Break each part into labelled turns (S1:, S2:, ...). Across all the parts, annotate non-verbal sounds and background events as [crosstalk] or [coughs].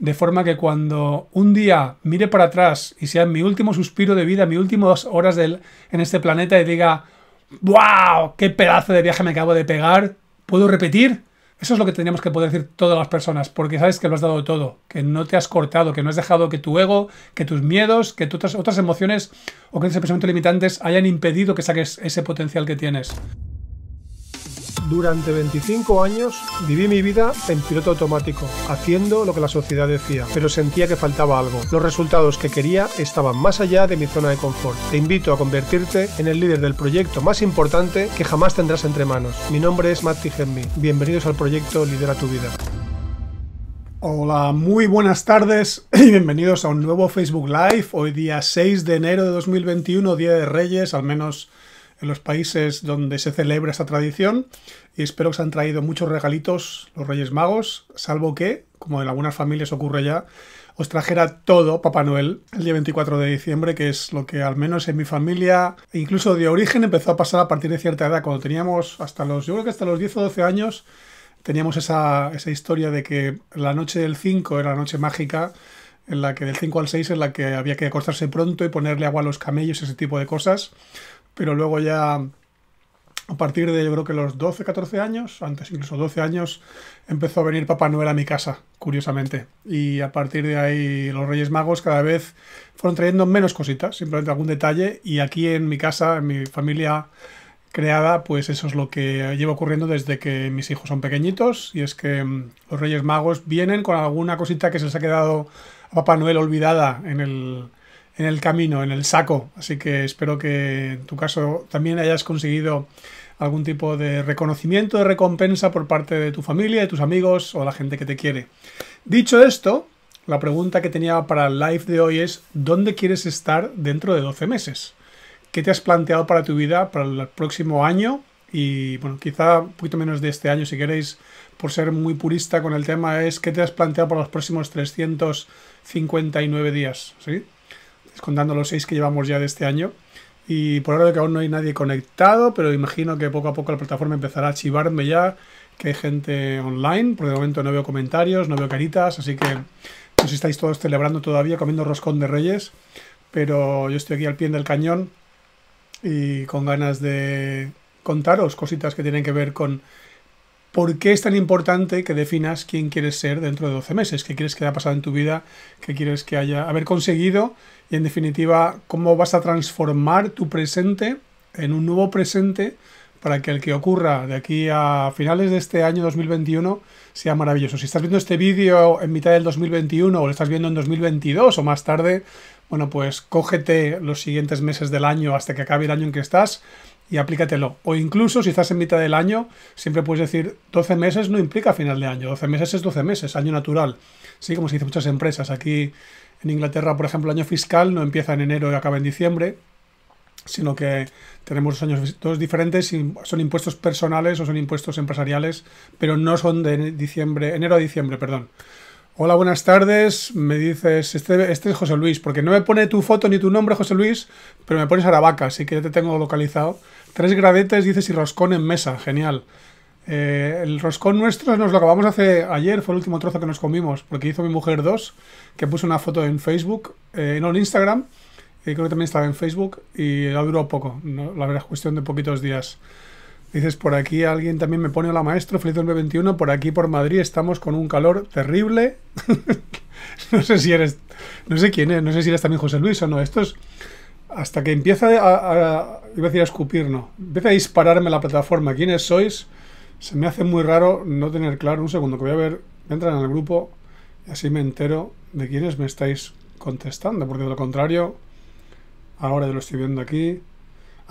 S1: de forma que cuando un día mire para atrás y sea mi último suspiro de vida, mis últimas horas del en este planeta y diga, ¡wow! ¡Qué pedazo de viaje me acabo de pegar! ¿Puedo repetir? Eso es lo que tendríamos que poder decir todas las personas, porque sabes que lo has dado todo, que no te has cortado, que no has dejado que tu ego, que tus miedos, que otras, otras emociones o que tus pensamientos limitantes hayan impedido que saques ese potencial que tienes. Durante 25 años viví mi vida en piloto automático, haciendo lo que la sociedad decía, pero sentía que faltaba algo. Los resultados que quería estaban más allá de mi zona de confort. Te invito a convertirte en el líder del proyecto más importante que jamás tendrás entre manos. Mi nombre es Matti Gemmi. Bienvenidos al proyecto Lidera tu vida. Hola, muy buenas tardes [clears throat] y bienvenidos a un nuevo Facebook Live. Hoy día 6 de enero de 2021, Día de Reyes, al menos en los países donde se celebra esta tradición y espero que se han traído muchos regalitos los Reyes Magos, salvo que, como en algunas familias ocurre ya, os trajera todo Papá Noel el día 24 de diciembre, que es lo que al menos en mi familia, e incluso de origen, empezó a pasar a partir de cierta edad, cuando teníamos hasta los, yo creo que hasta los 10 o 12 años, teníamos esa, historia de que la noche del 5 era la noche mágica, en la que del 5 al 6 en la que había que acostarse pronto y ponerle agua a los camellos, ese tipo de cosas pero luego ya a partir de yo creo que los 12, 14 años, antes incluso 12 años, empezó a venir Papá Noel a mi casa, curiosamente. Y a partir de ahí los Reyes Magos cada vez fueron trayendo menos cositas, simplemente algún detalle. Y aquí en mi casa, en mi familia creada, pues eso es lo que lleva ocurriendo desde que mis hijos son pequeñitos. Y es que mm, los Reyes Magos vienen con alguna cosita que se les ha quedado a Papá Noel olvidada en el en el camino, en el saco. Así que espero que en tu caso también hayas conseguido algún tipo de reconocimiento, de recompensa por parte de tu familia, de tus amigos o la gente que te quiere. Dicho esto, la pregunta que tenía para el live de hoy es, ¿dónde quieres estar dentro de 12 meses? ¿Qué te has planteado para tu vida, para el próximo año? Y bueno, quizá un poquito menos de este año, si queréis, por ser muy purista con el tema, es qué te has planteado para los próximos 359 días, ¿sí? contando los seis que llevamos ya de este año. Y por ahora que aún no hay nadie conectado, pero imagino que poco a poco la plataforma empezará a chivarme ya que hay gente online. Por el momento no veo comentarios, no veo caritas, así que no si estáis todos celebrando todavía, comiendo roscón de reyes, pero yo estoy aquí al pie del cañón y con ganas de contaros cositas que tienen que ver con ¿Por qué es tan importante que definas quién quieres ser dentro de 12 meses? ¿Qué quieres que haya pasado en tu vida? ¿Qué quieres que haya haber conseguido? Y en definitiva, ¿cómo vas a transformar tu presente en un nuevo presente para que el que ocurra de aquí a finales de este año 2021 sea maravilloso? Si estás viendo este vídeo en mitad del 2021 o lo estás viendo en 2022 o más tarde, bueno, pues cógete los siguientes meses del año hasta que acabe el año en que estás y aplícatelo. O incluso si estás en mitad del año, siempre puedes decir 12 meses no implica final de año. 12 meses es 12 meses, año natural. Sí, como se dice muchas empresas. Aquí en Inglaterra, por ejemplo, el año fiscal no empieza en enero y acaba en diciembre, sino que tenemos dos años diferentes y son impuestos personales o son impuestos empresariales, pero no son de diciembre, enero a diciembre, perdón. Hola, buenas tardes. Me dices, este, este, es José Luis, porque no me pone tu foto ni tu nombre, José Luis, pero me pones Aravaca, así que ya te tengo localizado. Tres gradetes, dices, y roscón en mesa, genial. Eh, el roscón nuestro nos lo acabamos hacer ayer, fue el último trozo que nos comimos, porque hizo mi mujer dos, que puso una foto en Facebook, eh, no en Instagram, y creo que también estaba en Facebook, y la duró poco, la verdad es cuestión de poquitos días. Dices, por aquí alguien también me pone hola maestro, feliz 2021, por aquí por Madrid estamos con un calor terrible. [laughs] no sé si eres, no sé quién es, no sé si eres también José Luis o no. Esto es, hasta que empieza a, iba a decir a escupir, no. Empieza a dispararme la plataforma. ¿Quiénes sois? Se me hace muy raro no tener claro. Un segundo, que voy a ver, entran el grupo y así me entero de quiénes me estáis contestando, porque de lo contrario, ahora yo lo estoy viendo aquí.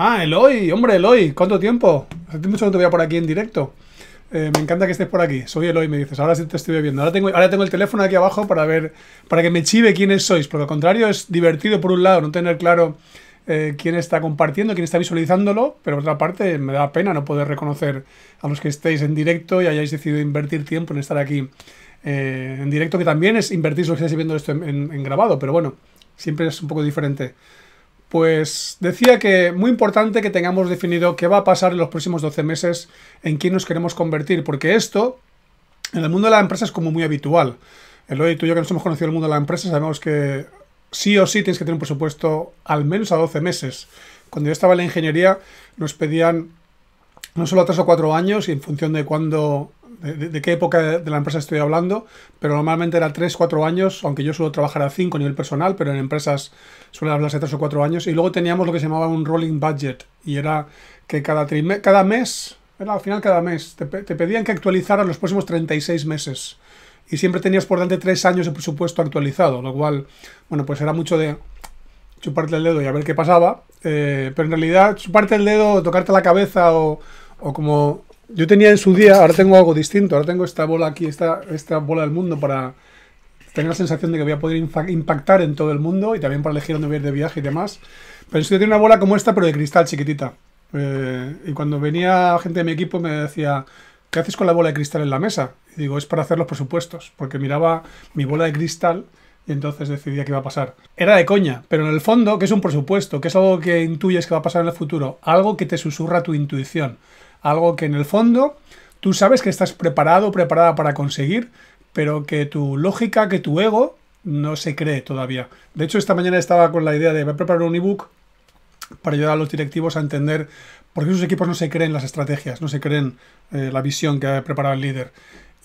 S1: Ah, Eloy, hombre, Eloy, ¿cuánto tiempo? Hace mucho no te veía por aquí en directo. Eh, me encanta que estés por aquí. Soy Eloy, me dices. Ahora sí te estoy viendo. Ahora tengo, ahora tengo el teléfono aquí abajo para ver, para que me chive quiénes sois. Porque al contrario es divertido, por un lado, no tener claro eh, quién está compartiendo, quién está visualizándolo, pero por otra parte me da pena no poder reconocer a los que estéis en directo y hayáis decidido invertir tiempo en estar aquí eh, en directo, que también es invertir lo que estáis viendo esto en grabado, pero bueno, siempre es un poco diferente. Pues decía que muy importante que tengamos definido qué va a pasar en los próximos 12 meses, en quién nos queremos convertir, porque esto en el mundo de la empresa es como muy habitual. Eloy, tú y yo que nos hemos conocido en el mundo de la empresa sabemos que sí o sí tienes que tener un presupuesto al menos a 12 meses. Cuando yo estaba en la ingeniería nos pedían no solo a 3 o 4 años y en función de cuándo de, qué época de la empresa estoy hablando, pero normalmente era 3, 4 años, aunque yo suelo trabajar a 5 a nivel personal, pero en empresas suele hablarse de 3 o 4 años. Y luego teníamos lo que se llamaba un rolling budget, y era que cada, cada mes, era al final cada mes, te, pedían que actualizaras los próximos 36 meses. Y siempre tenías por delante 3 años de presupuesto actualizado, lo cual, bueno, pues era mucho de chuparte el dedo y a ver qué pasaba. Eh, pero en realidad, chuparte el dedo, tocarte la cabeza o, o como yo tenía en su día, ahora tengo algo distinto, ahora tengo esta bola aquí, esta, esta bola del mundo para tener la sensación de que voy a poder impactar en todo el mundo y también para elegir dónde voy ir de viaje y demás. Pero en tenía una bola como esta, pero de cristal chiquitita. Eh, y cuando venía gente de mi equipo me decía, ¿qué haces con la bola de cristal en la mesa? Y digo, es para hacer los presupuestos, porque miraba mi bola de cristal y entonces decidía qué iba a pasar. Era de coña, pero en el fondo, que es un presupuesto, que es algo que intuyes que va a pasar en el futuro, algo que te susurra tu intuición algo que en el fondo tú sabes que estás preparado, preparada para conseguir, pero que tu lógica, que tu ego no se cree todavía. De hecho, esta mañana estaba con la idea de preparar un ebook para ayudar a los directivos a entender por qué sus equipos no se creen las estrategias, no se creen eh, la visión que ha preparado el líder.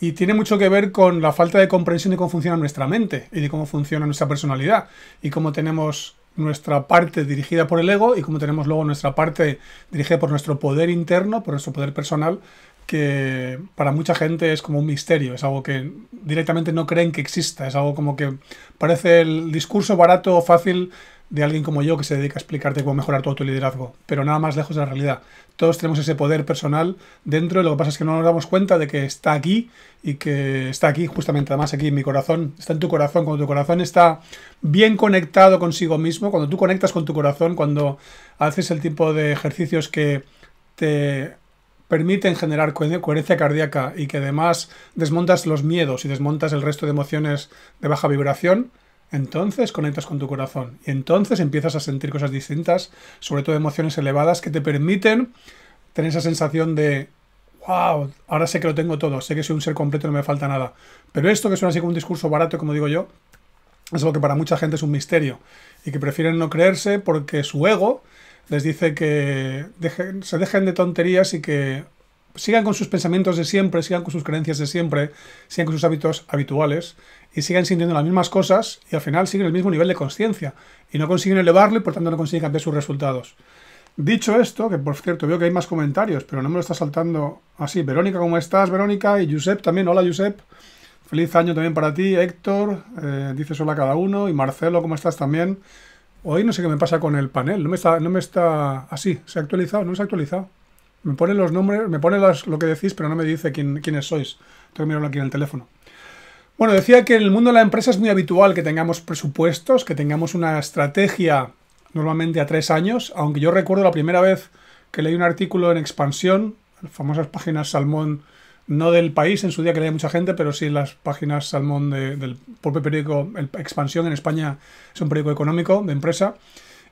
S1: Y tiene mucho que ver con la falta de comprensión de cómo funciona nuestra mente y de cómo funciona nuestra personalidad y cómo tenemos nuestra parte dirigida por el ego y como tenemos luego nuestra parte dirigida por nuestro poder interno, por nuestro poder personal, que para mucha gente es como un misterio, es algo que directamente no creen que exista, es algo como que parece el discurso barato, fácil de alguien como yo que se dedica a explicarte cómo mejorar tu liderazgo pero nada más lejos de la realidad. Todos tenemos ese poder personal dentro y lo que pasa es que no nos damos cuenta de que está aquí y que está aquí, justamente además aquí en mi corazón, está en tu corazón, cuando tu corazón está bien conectado consigo mismo, cuando tú conectas con tu corazón, cuando haces el tipo de ejercicios que te permiten generar coherencia cardíaca y que además desmontas los miedos y desmontas el resto de emociones de baja vibración, entonces conectas con tu corazón y entonces empiezas a sentir cosas distintas, sobre todo emociones elevadas que te permiten tener esa sensación de, wow, ahora sé que lo tengo todo, sé que soy un ser completo y no me falta nada. Pero esto que suena así como un discurso barato, como digo yo, es algo que para mucha gente es un misterio y que prefieren no creerse porque su ego les dice que se dejen de tonterías y que sigan con sus pensamientos de siempre, sigan con sus creencias de siempre, sigan con sus hábitos habituales y siguen sintiendo las mismas cosas y al final siguen el mismo nivel de conciencia y no consiguen elevarlo y por tanto no consiguen cambiar sus resultados. Dicho esto, que por cierto veo que hay más comentarios, pero no me lo está saltando así. Verónica, ¿cómo estás, Verónica? Y Josep también. Hola, Josep. Feliz año también para ti, Héctor. Eh, dices hola a cada uno. Y Marcelo, ¿cómo estás también? Hoy no sé qué me pasa con el panel. No me está, no me está así. ¿Se ha actualizado? No se ha actualizado. Me pone los nombres, me pone lo que decís, pero no me dice quién, quiénes sois. Tengo que mirarlo aquí en el teléfono. Bueno, decía que en el mundo de la empresa es muy habitual que tengamos presupuestos, que tengamos una estrategia normalmente a tres años, aunque yo recuerdo la primera vez que leí un artículo en Expansión, las famosas páginas Salmón, no del país, en su día que leía mucha gente, pero sí las páginas Salmón del propio periódico Expansión en España, es un periódico económico de empresa,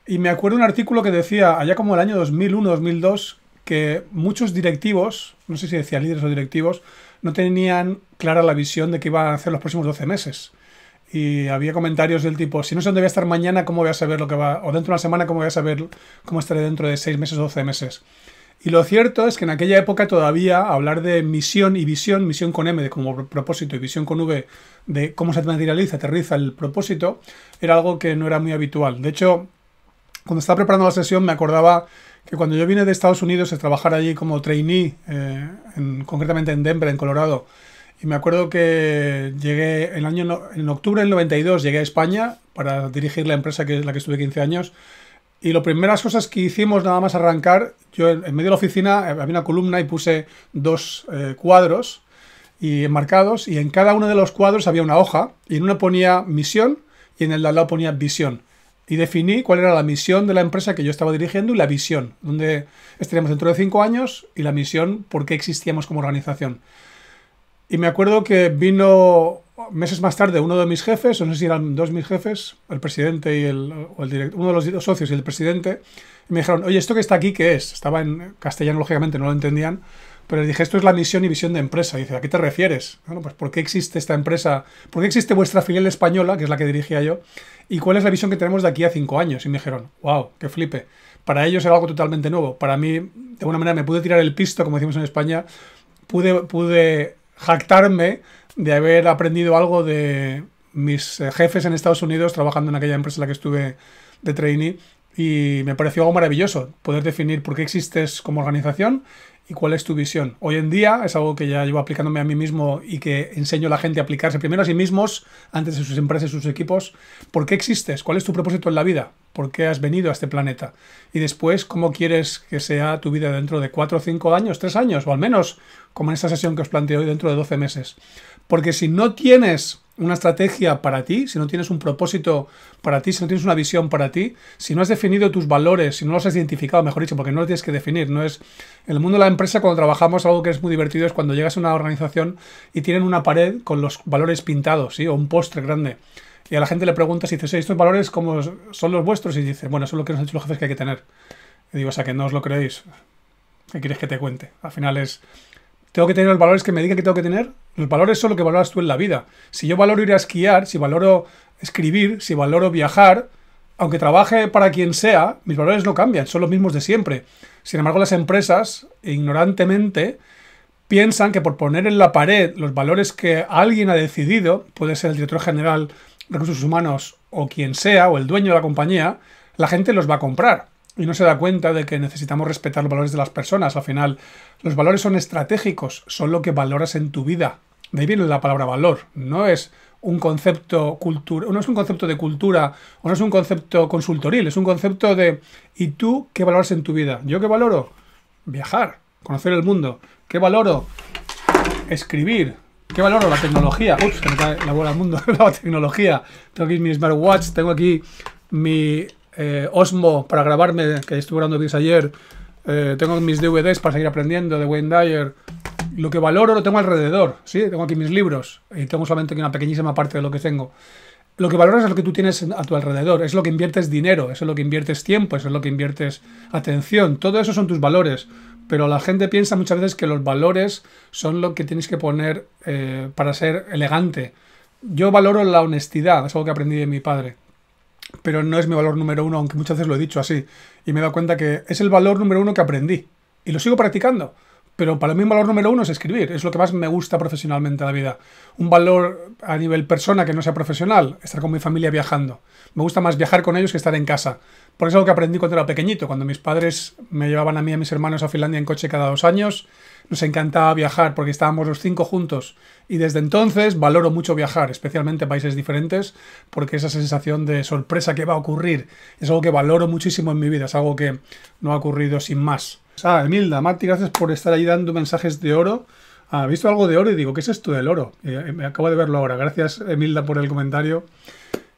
S1: y me acuerdo un artículo que decía, allá como el año 2001-2002, que muchos directivos, no sé si decía líderes o directivos, no tenían clara la visión de qué iban a hacer los próximos 12 meses. Y había comentarios del tipo, si no sé dónde voy a estar mañana, ¿cómo voy a saber lo que va? O dentro de una semana, ¿cómo voy a saber cómo estaré dentro de 6 meses o 12 meses? Y lo cierto es que en aquella época todavía hablar de misión y visión, misión con M de como propósito y visión con V de cómo se materializa, aterriza el propósito, era algo que no era muy habitual. De hecho, cuando estaba preparando la sesión me acordaba que cuando yo vine de Estados Unidos a trabajar allí como trainee, eh, concretamente en Denver, en Colorado, y me acuerdo que llegué año, en octubre del 92 llegué a España para dirigir la empresa que es la que estuve 15 años. Y las primeras cosas que hicimos nada más arrancar, yo en, medio de la oficina había una columna y puse dos eh, cuadros y enmarcados y en cada uno de los cuadros había una hoja y en uno ponía misión y en el de al lado ponía visión y definí cuál era la misión de la empresa que yo estaba dirigiendo y la visión, donde estaríamos dentro de cinco años y la misión, por qué existíamos como organización. Y me acuerdo que vino meses más tarde uno de mis jefes, no sé si eran dos mis jefes, el presidente y el, el director, uno de los socios y el presidente, y me dijeron, oye, ¿esto que está aquí qué es? Estaba en castellano, lógicamente, no lo entendían, pero les dije, esto es la misión y visión de empresa. Y dice, ¿a qué te refieres? Bueno, pues ¿por qué existe esta empresa? ¿Por qué existe vuestra filial española, que es la que dirigía yo? ¿y cuál es la visión que tenemos de aquí a cinco años? Y me dijeron, wow, qué flipe. Para ellos era algo totalmente nuevo. Para mí, de alguna manera, me pude tirar el pisto, como decimos en España, pude, pude jactarme de haber aprendido algo de mis eh, jefes en Estados Unidos trabajando en aquella empresa en la que estuve de trainee y me pareció algo maravilloso poder definir por qué existes como organización y cuál es tu visión. Hoy en día es algo que ya llevo aplicándome a mí mismo y que enseño a la gente a aplicarse primero a sí mismos, antes de sus empresas y sus equipos. ¿Por qué existes? ¿Cuál es tu propósito en la vida? por qué has venido a este planeta y después cómo quieres que sea tu vida dentro de cuatro o cinco años, tres años o al menos como en esta sesión que os planteo hoy dentro de 12 meses. Porque si no tienes una estrategia para ti, si no tienes un propósito para ti, si no tienes una visión para ti, si no has definido tus valores, si no los has identificado, mejor dicho, porque no los tienes que definir, no es en el mundo de la empresa cuando trabajamos algo que es muy divertido es cuando llegas a una organización y tienen una pared con los valores pintados, ¿sí? o un postre grande. Y a la gente le preguntas si dices, ¿estos valores como son los vuestros? Y dice, bueno, eso es lo que nos han los jefes que hay que tener. Y digo, o sea, que no os lo creéis. ¿Qué quieres que te cuente? Al final es, tengo que tener los valores que me diga que tengo que tener. Los valores son lo que valoras tú en la vida. Si yo valoro ir a esquiar, si valoro escribir, si valoro viajar, aunque trabaje para quien sea, mis valores no cambian, son los mismos de siempre. Sin embargo, las empresas, ignorantemente, piensan que por poner en la pared los valores que alguien ha decidido, puede ser el director general recursos humanos o quien sea, o el dueño de la compañía, la gente los va a comprar y no se da cuenta de que necesitamos respetar los valores de las personas. Al final, los valores son estratégicos, son lo que valoras en tu vida. De ahí viene la palabra valor. No es un concepto cultura, no es un concepto de cultura, o no es un concepto consultoril, es un concepto de ¿y tú qué valoras en tu vida? ¿Yo qué valoro? Viajar, conocer el mundo. ¿Qué valoro? Escribir, ¿Qué valoro? La tecnología. Ups, que me cae la bola al mundo. [laughs] la tecnología. Tengo aquí mi smartwatch, tengo aquí mi eh, Osmo para grabarme, que estuve grabando vídeos ayer. Eh, tengo mis DVDs para seguir aprendiendo de Wayne Dyer. Lo que valoro lo tengo alrededor, ¿sí? Tengo aquí mis libros y tengo solamente aquí una pequeñísima parte de lo que tengo lo que valoras es lo que tú tienes a tu alrededor, es lo que inviertes dinero, es lo que inviertes tiempo, es lo que inviertes atención, todo eso son tus valores. Pero la gente piensa muchas veces que los valores son lo que tienes que poner eh, para ser elegante. Yo valoro la honestidad, es algo que aprendí de mi padre. Pero no es mi valor número uno, aunque muchas veces lo he dicho así. Y me he dado cuenta que es el valor número uno que aprendí. Y lo sigo practicando. Pero para mí un valor número uno es escribir, es lo que más me gusta profesionalmente de la vida. Un valor a nivel persona que no sea profesional, estar con mi familia viajando. Me gusta más viajar con ellos que estar en casa. Por eso es algo que aprendí cuando era pequeñito, cuando mis padres me llevaban a mí y a mis hermanos a Finlandia en coche cada dos años. Nos encantaba viajar porque estábamos los cinco juntos. Y desde entonces valoro mucho viajar, especialmente a países diferentes, porque esa sensación de sorpresa que va a ocurrir es algo que valoro muchísimo en mi vida, es algo que no ha ocurrido sin más. Ah, Emilda, Marti, gracias por estar ahí dando mensajes de oro. Ah, visto algo de oro y digo, ¿qué es esto del oro? Eh, eh, me acabo de verlo ahora. Gracias, Emilda, por el comentario.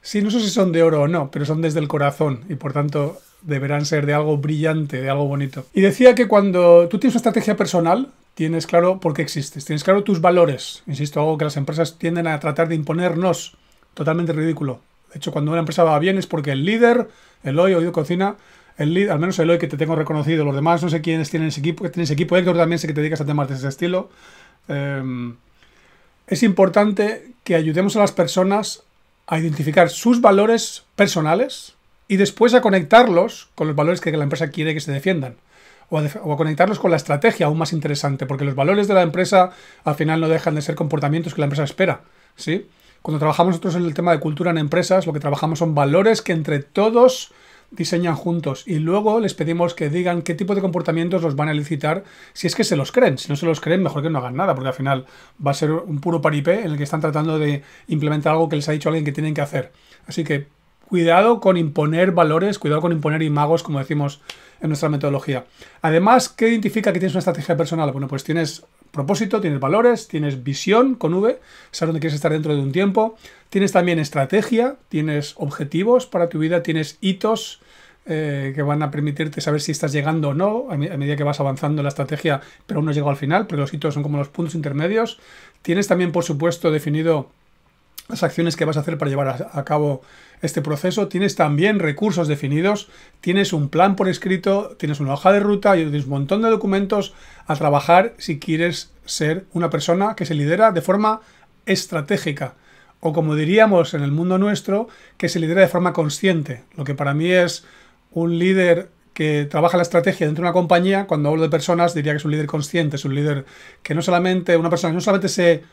S1: Sí, no sé si son de oro o no, pero son desde el corazón y por tanto deberán ser de algo brillante, de algo bonito. Y decía que cuando tú tienes una estrategia personal, tienes claro por qué existes, tienes claro tus valores. Insisto, algo que las empresas tienden a tratar de imponernos. Totalmente ridículo. De hecho, cuando una empresa va bien es porque el líder, el hoy, de cocina, el, al menos el hoy que te tengo reconocido, los demás no sé quiénes tienen ese equipo, que tienes equipo, Héctor también sé que te dedicas a temas de ese estilo. Em, es importante que ayudemos a las personas a identificar sus valores personales y después a conectarlos con los valores que la empresa quiere que se defiendan. O a, o a, conectarlos con la estrategia aún más interesante, porque los valores de la empresa al final no dejan de ser comportamientos que la empresa espera. ¿sí? Cuando trabajamos nosotros en el tema de cultura en empresas, lo que trabajamos son valores que entre todos diseñan juntos y luego les pedimos que digan qué tipo de comportamientos los van a licitar si es que se los creen. Si no se los creen, mejor que no hagan nada, porque al final va a ser un puro paripé en el que están tratando de implementar algo que les ha dicho alguien que tienen que hacer. Así que cuidado con imponer valores, cuidado con imponer imagos, como decimos en nuestra metodología. Además, ¿qué identifica que tienes una estrategia personal? Bueno, pues tienes propósito, tienes valores, tienes visión con V, sabes dónde quieres estar dentro de un tiempo, tienes también estrategia, tienes objetivos para tu vida, tienes hitos, eh, que van a permitirte saber si estás llegando o no a, medida que vas avanzando la estrategia, pero aún no has al final, pero los hitos son como los puntos intermedios. Tienes también, por supuesto, definido las acciones que vas a hacer para llevar a, cabo este proceso. Tienes también recursos definidos, tienes un plan por escrito, tienes una hoja de ruta y tienes un montón de documentos a trabajar si quieres ser una persona que se lidera de forma estratégica o como diríamos en el mundo nuestro, que se lidera de forma consciente. Lo que para mí es un líder que trabaja la estrategia dentro de una compañía, cuando hablo de personas diría que es un líder consciente, es un líder que no solamente una persona no solamente se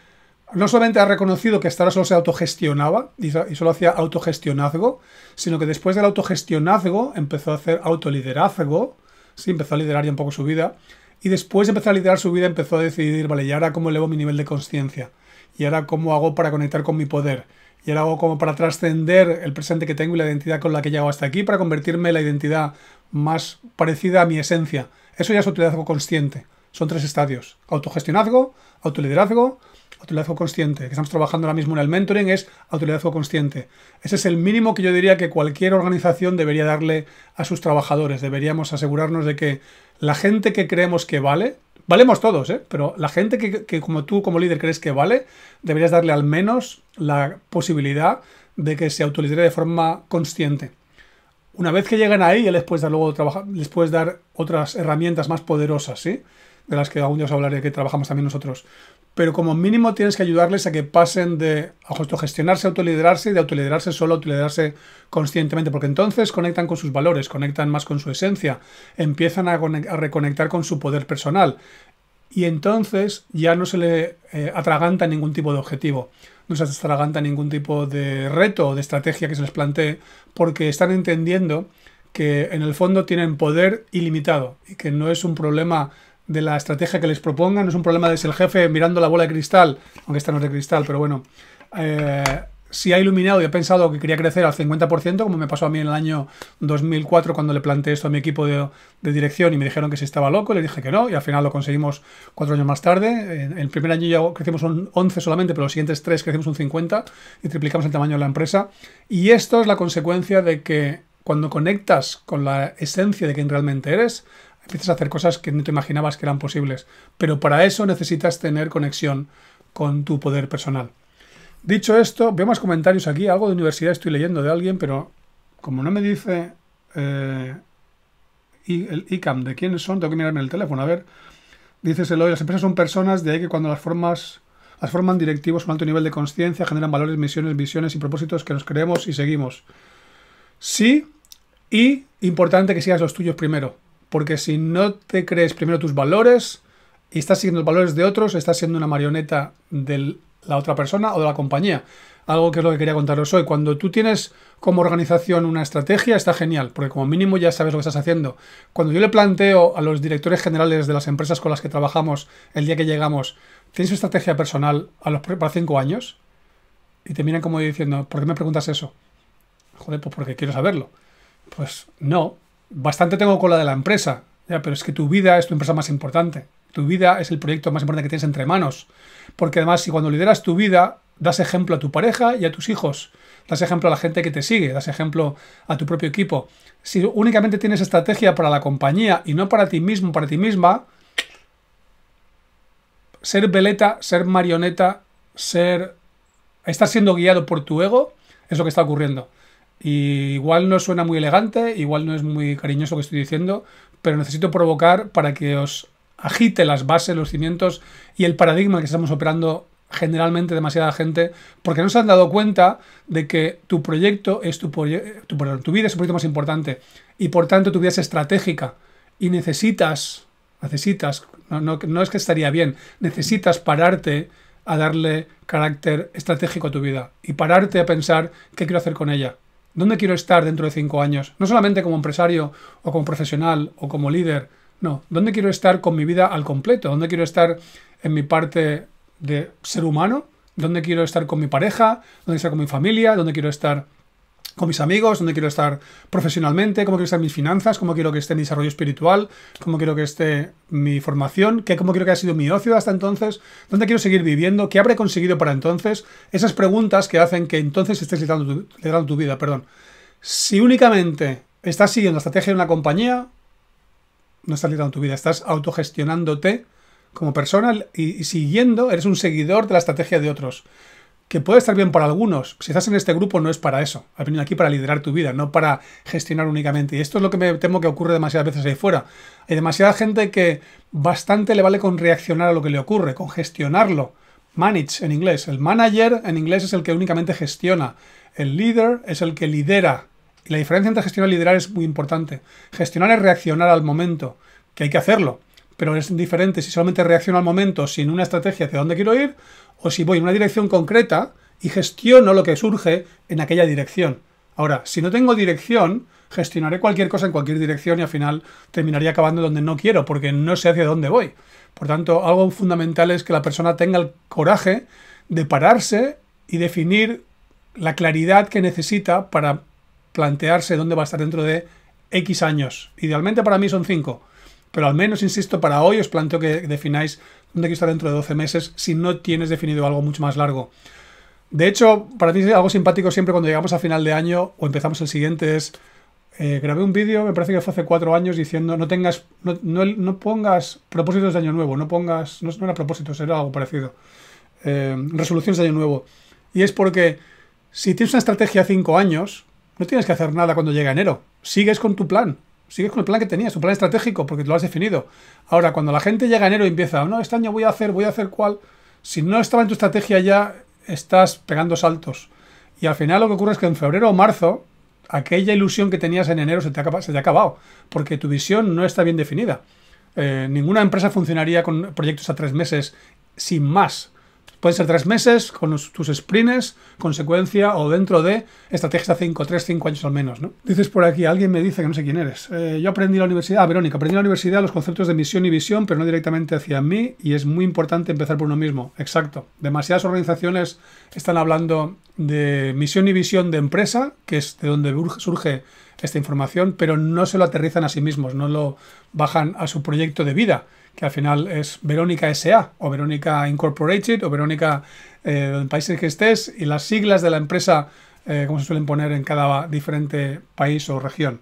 S1: no solamente ha reconocido que hasta ahora solo se autogestionaba y solo hacía autogestionazgo, sino que después del autogestionazgo empezó a hacer autoliderazgo, sí, empezó a liderar ya un poco su vida, y después de empezar a liderar su vida empezó a decidir, vale, ¿y ahora cómo elevo mi nivel de conciencia? ¿Y ahora cómo hago para conectar con mi poder? ¿Y ahora hago como para trascender el presente que tengo y la identidad con la que he hasta aquí para convertirme en la identidad más parecida a mi esencia? Eso ya es autoliderazgo consciente. Son tres estadios. Autogestionazgo, autoliderazgo, autoliderazgo consciente, que estamos trabajando ahora mismo en el mentoring, es autoliderazgo consciente. Ese es el mínimo que yo diría que cualquier organización debería darle a sus trabajadores. Deberíamos asegurarnos de que la gente que creemos que vale, valemos todos, ¿eh? pero la gente que, como tú como líder crees que vale, deberías darle al menos la posibilidad de que se autolidere de forma consciente. Una vez que llegan ahí, ya les puedes dar luego les dar otras herramientas más poderosas, ¿sí? de las que aún día os hablaré que trabajamos también nosotros pero como mínimo tienes que ayudarles a que pasen de autogestionarse, autoliderarse y de autoliderarse solo, a autoliderarse conscientemente, porque entonces conectan con sus valores, conectan más con su esencia, empiezan a, reconectar con su poder personal y entonces ya no se le eh, atraganta ningún tipo de objetivo, no se atraganta ningún tipo de reto o de estrategia que se les plantee, porque están entendiendo que en el fondo tienen poder ilimitado y que no es un problema de la estrategia que les propongan. No es un problema de si el jefe mirando la bola de cristal, aunque esta no es de cristal, pero bueno, eh, si ha iluminado y ha pensado que quería crecer al 50%, como me pasó a mí en el año 2004 cuando le planteé esto a mi equipo de, dirección y me dijeron que si estaba loco, le dije que no, y al final lo conseguimos cuatro años más tarde. el primer año ya crecimos un 11 solamente, pero los siguientes tres crecimos un 50 y triplicamos el tamaño de la empresa. Y esto es la consecuencia de que cuando conectas con la esencia de quien realmente eres, empiezas a hacer cosas que no te imaginabas que eran posibles. Pero para eso necesitas tener conexión con tu poder personal. Dicho esto, veo más comentarios aquí. Algo de universidad estoy leyendo de alguien, pero como no me dice eh, el ICAM de quiénes son, tengo que mirarme el teléfono. A ver, dices hoy las empresas son personas, de ahí que cuando las formas las forman directivos con alto nivel de conciencia, generan valores, misiones, visiones y propósitos que los creemos y seguimos. Sí, y importante que sigas los tuyos primero. Porque si no te crees primero tus valores y estás siguiendo los valores de otros, estás siendo una marioneta de la otra persona o de la compañía. Algo que es lo que quería contaros hoy. Cuando tú tienes como organización una estrategia, está genial, porque como mínimo ya sabes lo que estás haciendo. Cuando yo le planteo a los directores generales de las empresas con las que trabajamos el día que llegamos, ¿tienes una estrategia personal a los, para cinco años? Y te miran como diciendo, ¿por qué me preguntas eso? Joder, pues porque quiero saberlo. Pues no, bastante tengo con la de la empresa, pero es que tu vida es tu empresa más importante. Tu vida es el proyecto más importante que tienes entre manos. Porque además, si cuando lideras tu vida, das ejemplo a tu pareja y a tus hijos, das ejemplo a la gente que te sigue, das ejemplo a tu propio equipo. Si únicamente tienes estrategia para la compañía y no para ti mismo, para ti misma, ser veleta, ser marioneta, ser estar siendo guiado por tu ego es lo que está ocurriendo igual no suena muy elegante, igual no es muy cariñoso lo que estoy diciendo, pero necesito provocar para que os agite las bases, los cimientos y el paradigma que estamos operando generalmente demasiada gente, porque no se han dado cuenta de que tu proyecto es tu, tu, vida es el proyecto más importante y por tanto tu vida es estratégica y necesitas, necesitas, no, no es que estaría bien, necesitas pararte a darle carácter estratégico a tu vida y pararte a pensar qué quiero hacer con ella ¿Dónde quiero estar dentro de cinco años? No solamente como empresario o como profesional o como líder, no, ¿dónde quiero estar con mi vida al completo? ¿Dónde quiero estar en mi parte de ser humano? ¿Dónde quiero estar con mi pareja? ¿Dónde quiero estar con mi familia? ¿Dónde quiero estar con mis amigos, dónde quiero estar profesionalmente, cómo quiero estar mis finanzas, cómo quiero que esté mi desarrollo espiritual, cómo quiero que esté mi formación, qué, cómo quiero que haya sido mi ocio hasta entonces, dónde quiero seguir viviendo, qué habré conseguido para entonces. Esas preguntas que hacen que entonces estés liderando tu, vida, perdón. Si únicamente estás siguiendo la estrategia de una compañía, no estás liderando tu vida, estás autogestionándote como persona y siguiendo, eres un seguidor de la estrategia de otros que puede estar bien para algunos. Si estás en este grupo no es para eso. Has venido aquí para liderar tu vida, no para gestionar únicamente. Y esto es lo que me temo que ocurre demasiadas veces ahí fuera. Hay demasiada gente que bastante le vale con reaccionar a lo que le ocurre, con gestionarlo. Manage en inglés. El manager en inglés es el que únicamente gestiona. El líder es el que lidera. Y la diferencia entre gestionar y liderar es muy importante. Gestionar es reaccionar al momento, que hay que hacerlo pero es diferente si solamente reacciono al momento sin una estrategia hacia dónde quiero ir, o si voy en una dirección concreta y gestiono lo que surge en aquella dirección. Ahora, si no tengo dirección, gestionaré cualquier cosa en cualquier dirección y al final terminaría acabando donde no quiero, porque no sé hacia dónde voy. Por tanto, algo fundamental es que la persona tenga el coraje de pararse y definir la claridad que necesita para plantearse dónde va a estar dentro de X años. Idealmente para mí son 5 pero al menos, insisto, para hoy os planteo que defináis dónde quiero estar dentro de 12 meses si no tienes definido algo mucho más largo. De hecho, para ti es algo simpático siempre cuando llegamos a final de año o empezamos el siguiente es... Eh, grabé un vídeo, me parece que fue hace cuatro años, diciendo no tengas, no, pongas propósitos de año nuevo, no pongas, no, era propósitos, era algo parecido. Eh, resoluciones de año nuevo. Y es porque si tienes una estrategia cinco años, no tienes que hacer nada cuando llega enero. Sigues con tu plan sigues con el plan que tenías, un plan estratégico, porque lo has definido. Ahora, cuando la gente llega a enero y empieza, no, este año voy a hacer, voy a hacer cuál, si no estaba en tu estrategia ya, estás pegando saltos. Y al final lo que ocurre es que en febrero o marzo, aquella ilusión que tenías en enero se te ha, acabado, porque tu visión no está bien definida. Eh, ninguna empresa funcionaría con proyectos a tres meses sin más, Pueden ser tres meses con tus sprints, consecuencia o dentro de estrategias estrategia cinco, tres, cinco años al menos. ¿no? Dices por aquí, alguien me dice que no sé quién eres. Eh, yo aprendí en la universidad, ah, Verónica, aprendí en la universidad los conceptos de misión y visión, pero no directamente hacia mí y es muy importante empezar por uno mismo. Exacto. Demasiadas organizaciones están hablando de misión y visión de empresa, que es de donde surge esta información, pero no se lo aterrizan a sí mismos, no lo bajan a su proyecto de vida que al final es Verónica SA o Verónica Incorporated o Verónica eh, en del país en que estés y las siglas de la empresa, eh, como se suelen poner en cada diferente país o región.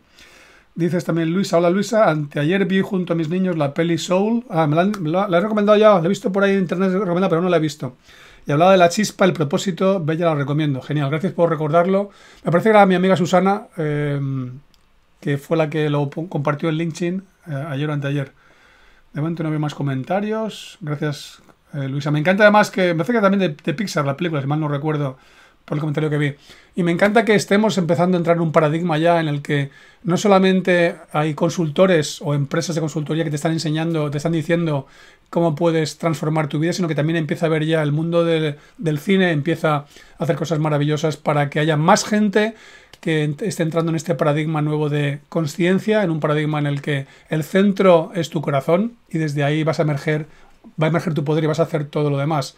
S1: Dices también Luisa, hola Luisa, anteayer vi junto a mis niños la peli Soul. Ah, me la, he recomendado ya, la he visto por ahí en internet pero no la he visto. Y hablaba de la chispa, el propósito, bella la recomiendo. Genial, gracias por recordarlo. Me parece que era mi amiga Susana, eh, que fue la que lo compartió en LinkedIn ayer o anteayer. De momento no veo más comentarios. Gracias, eh, Luisa. Me encanta además que. Me parece que también de, de, Pixar la película, si mal no recuerdo, por el comentario que vi. Y me encanta que estemos empezando a entrar en un paradigma ya en el que no solamente hay consultores o empresas de consultoría que te están enseñando, te están diciendo cómo puedes transformar tu vida, sino que también empieza a ver ya el mundo del, cine, empieza a hacer cosas maravillosas para que haya más gente que esté entrando en este paradigma nuevo de conciencia, en un paradigma en el que el centro es tu corazón y desde ahí vas a emerger, va a emerger tu poder y vas a hacer todo lo demás.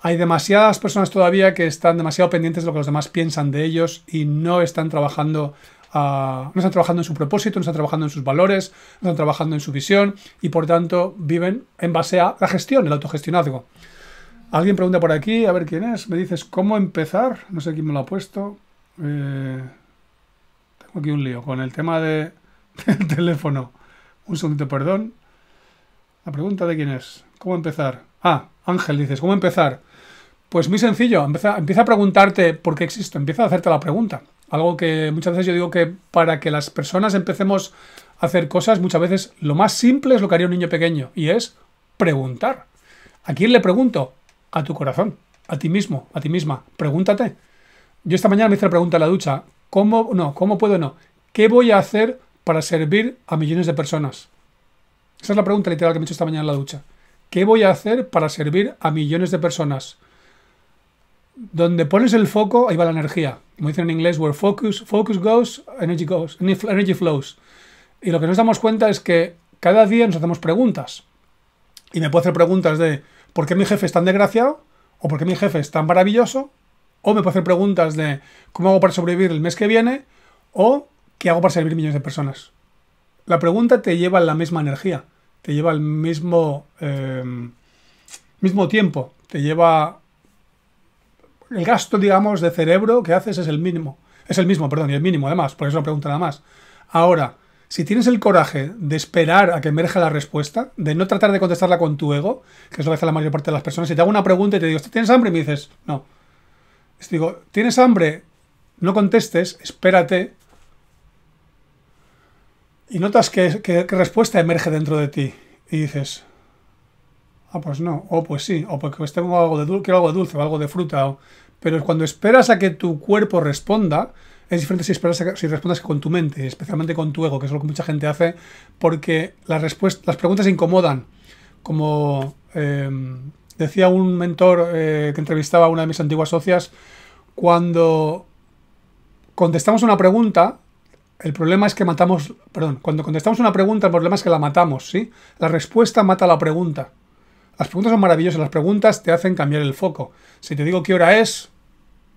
S1: Hay demasiadas personas todavía que están demasiado pendientes de lo que los demás piensan de ellos y no están trabajando no están trabajando en su propósito, no están trabajando en sus valores, no están trabajando en su visión y por tanto viven en base a la gestión, el autogestionazgo. Alguien pregunta por aquí, a ver quién es, me dices cómo empezar, no sé quién me lo ha puesto. Eh, tengo aquí un lío con el tema de, [laughs] del teléfono. Un segundito, perdón. La pregunta de quién es, ¿cómo empezar? Ah, Ángel, dices, ¿cómo empezar? Pues muy sencillo, empieza, empieza, a preguntarte por qué existo, empieza a hacerte la pregunta. Algo que muchas veces yo digo que para que las personas empecemos a hacer cosas, muchas veces lo más simple es lo que haría un niño pequeño, y es preguntar. ¿A quién le pregunto? A tu corazón, a ti mismo, a ti misma. Pregúntate. Yo esta mañana me hice la pregunta en la ducha. ¿Cómo no? ¿Cómo puedo no? ¿Qué voy a hacer para servir a millones de personas? Esa es la pregunta literal que me he hecho esta mañana en la ducha. ¿Qué voy a hacer para servir a millones de personas? Donde pones el foco, ahí va la energía como dicen en inglés, where focus, focus goes, energy goes, energy flows. Y lo que nos damos cuenta es que cada día nos hacemos preguntas. Y me puedo hacer preguntas de por qué mi jefe es tan desgraciado, o por qué mi jefe es tan maravilloso, o me puedo hacer preguntas de cómo hago para sobrevivir el mes que viene, o qué hago para servir millones de personas. La pregunta te lleva la misma energía, te lleva el mismo, em, mismo tiempo, te lleva el gasto, digamos, de cerebro que haces es el mínimo. Es el mismo, perdón, y el mínimo además, por eso no pregunta nada más. Ahora, si tienes el coraje de esperar a que emerja la respuesta, de no tratar de contestarla con tu ego, que es lo que hace la mayor parte de las personas, si te hago una pregunta y te digo, ¿tienes hambre? Y me dices, no. te digo, ¿tienes hambre? No contestes, espérate. Y notas que, que respuesta emerge dentro de ti. Y dices, Ah, pues no, o oh, pues sí, o oh, porque pues tengo algo de dulce, algo de dulce o algo de fruta. Pero cuando esperas a que tu cuerpo responda, es diferente si, esperas si respondes con tu mente, especialmente con tu ego, que es lo que mucha gente hace, porque las, respuestas, las preguntas incomodan. Como em, decía un mentor eh, que entrevistaba a una de mis antiguas socias, cuando contestamos una pregunta, el problema es que matamos, perdón, cuando contestamos una pregunta, el problema es que la matamos, ¿sí? La respuesta mata la pregunta. Las preguntas son maravillosas. Las preguntas te hacen cambiar el foco. Si te digo qué hora es,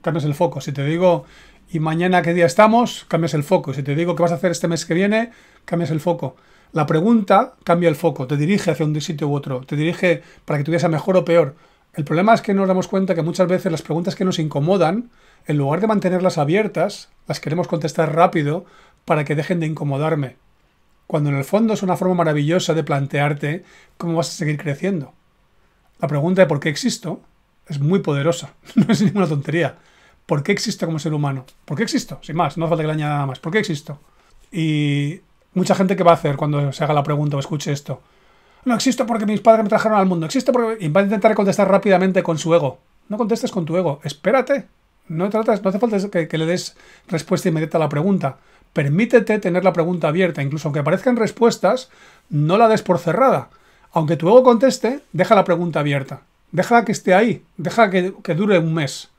S1: cambias el foco. Si te digo y mañana qué día estamos, cambias el foco. Si te digo qué vas a hacer este mes que viene, cambias el foco. La pregunta cambia el foco, te dirige hacia un sitio u otro, te dirige para que tu mejor o peor. El problema es que nos damos cuenta que muchas veces las preguntas que nos incomodan, en lugar de mantenerlas abiertas, las queremos contestar rápido para que dejen de incomodarme. Cuando en el fondo es una forma maravillosa de plantearte cómo vas a seguir creciendo. La pregunta de por qué existo es muy poderosa, [laughs] no es ninguna tontería. ¿Por qué existo como ser humano? ¿Por qué existo? Sin más, no hace falta que le añada nada más. ¿Por qué existo? Y mucha gente que va a hacer cuando se haga la pregunta o escuche esto. No existo porque mis padres me trajeron al mundo. Existo porque... Y va a intentar contestar rápidamente con su ego. No contestes con tu ego. Espérate. No, tratas, no hace falta que le des respuesta inmediata a la pregunta. Permítete tener la pregunta abierta. Incluso aunque aparezcan respuestas, no la des por cerrada. Aunque tu ego conteste, deja la pregunta abierta. Deja que esté ahí. Deja que, dure un mes.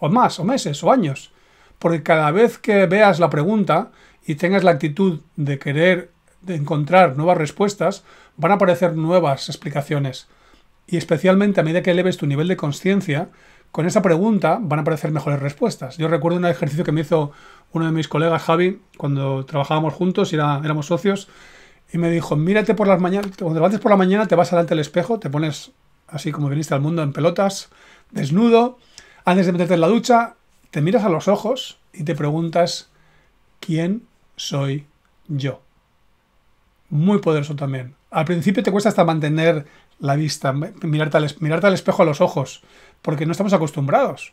S1: O más, o meses, o años. Porque cada vez que veas la pregunta y tengas la actitud de querer de encontrar nuevas respuestas, van a aparecer nuevas explicaciones. Y especialmente a medida que eleves tu nivel de conciencia, con esa pregunta van a aparecer mejores respuestas. Yo recuerdo un ejercicio que me hizo uno de mis colegas, Javi, cuando trabajábamos juntos y éramos socios, y me dijo, mírate por las mañanas, cuando te levantes por la mañana te vas delante del espejo, te pones así como viniste al mundo en pelotas, desnudo, antes de meterte en la ducha, te miras a los ojos y te preguntas, ¿quién soy yo? Muy poderoso también. Al principio te cuesta hasta mantener la vista, mirarte al, espejo a los ojos, porque no estamos acostumbrados.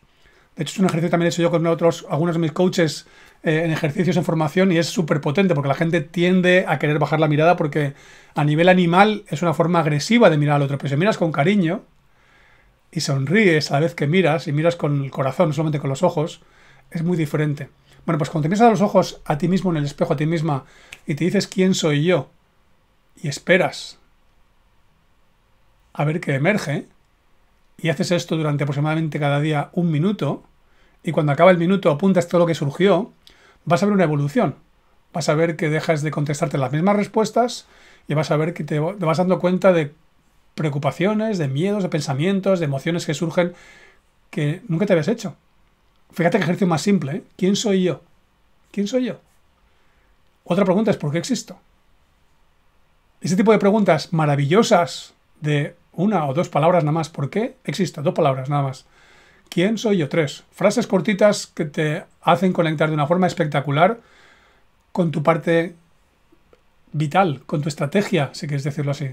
S1: De hecho, es un ejercicio también he hecho yo con otros, algunos de mis coaches eh, en ejercicios, en formación, y es súper potente porque la gente tiende a querer bajar la mirada porque a nivel animal es una forma agresiva de mirar al otro. Pero si miras con cariño y sonríes a la vez que miras, y miras con el corazón, no solamente con los ojos, es muy diferente. Bueno, pues cuando te miras a los ojos a ti mismo en el espejo, a ti misma, y te dices quién soy yo, y esperas a ver qué emerge, y haces esto durante aproximadamente cada día un minuto, y cuando acaba el minuto apuntas todo lo que surgió, vas a ver una evolución. Vas a ver que dejas de contestarte las mismas respuestas y vas a ver que te, vas dando cuenta de preocupaciones, de miedos, de pensamientos, de emociones que surgen que nunca te habías hecho. Fíjate que ejercicio más simple. ¿eh? ¿Quién soy yo? ¿Quién soy yo? Otra pregunta es ¿por qué existo? Ese tipo de preguntas maravillosas de una o dos palabras nada más. ¿Por qué existo? Dos palabras nada más. ¿Quién soy yo? Tres. Frases cortitas que te hacen conectar de una forma espectacular con tu parte vital, con tu estrategia, si quieres decirlo así.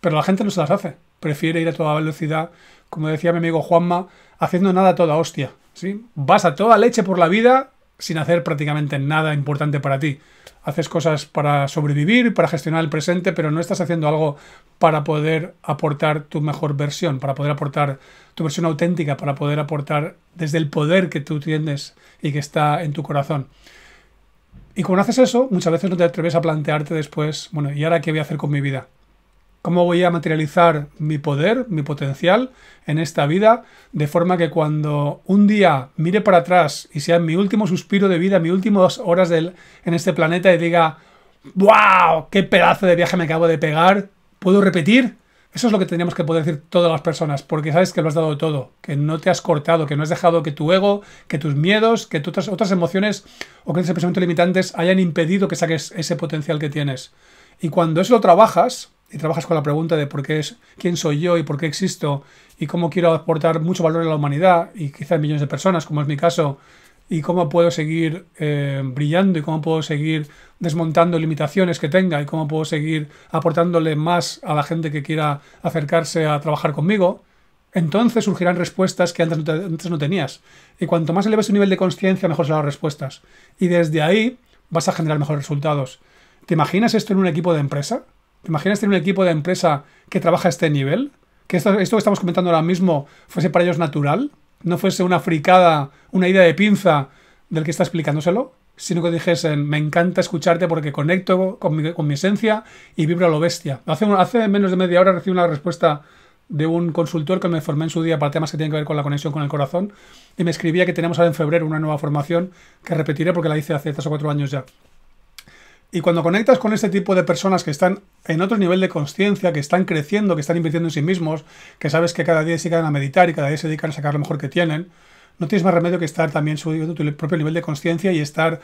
S1: Pero la gente no se las hace. Prefiere ir a toda velocidad, como decía mi amigo Juanma, haciendo nada toda hostia. Vas a toda leche por la vida sin hacer prácticamente nada importante para ti haces cosas para sobrevivir, para gestionar el presente, pero no estás haciendo algo para poder aportar tu mejor versión, para poder aportar tu versión auténtica, para poder aportar desde el poder que tú tienes y que está en tu corazón. Y cuando haces eso, muchas veces no te atreves a plantearte después, bueno, ¿y ahora qué voy a hacer con mi vida? ¿Cómo voy a materializar mi poder, mi potencial en esta vida? De forma que cuando un día mire para atrás y sea mi último suspiro de vida, mis últimas horas en este planeta y diga, ¡wow! ¡Qué pedazo de viaje me acabo de pegar! ¿Puedo repetir? Eso es lo que tendríamos que poder decir todas las personas, porque sabes que lo has dado todo, que no te has cortado, que no has dejado que tu ego, que tus miedos, que otras, otras emociones o que tus pensamientos limitantes hayan impedido que saques ese potencial que tienes. Y cuando eso lo trabajas, y trabajas con la pregunta de por qué es, quién soy yo y por qué existo y cómo quiero aportar mucho valor a la humanidad y quizás millones de personas, como es mi caso, y cómo puedo seguir eh, brillando y cómo puedo seguir desmontando limitaciones que tenga y cómo puedo seguir aportándole más a la gente que quiera acercarse a trabajar conmigo, entonces surgirán respuestas que antes no, tenías. Y cuanto más eleves tu nivel de conciencia, mejor serán las respuestas. Y desde ahí vas a generar mejores resultados. ¿Te imaginas esto en un equipo de empresa? ¿Te imaginas tener un equipo de empresa que trabaja a este nivel? Que esto, que estamos comentando ahora mismo fuese para ellos natural, no fuese una fricada, una idea de pinza del que está explicándoselo, sino que dijesen, me encanta escucharte porque conecto con mi, esencia y vibro a lo bestia. Hace, hace menos de media hora recibí una respuesta de un consultor que me formé en su día para temas que tienen que ver con la conexión con el corazón y me escribía que tenemos ahora en febrero una nueva formación que repetiré porque la hice hace tres o cuatro años ya. Y cuando conectas con este tipo de personas que están en otro nivel de conciencia, que están creciendo, que están invirtiendo en sí mismos, que sabes que cada día se dedican a meditar y cada día se dedican a sacar lo mejor que tienen, no tienes más remedio que estar también subiendo tu propio nivel de conciencia y estar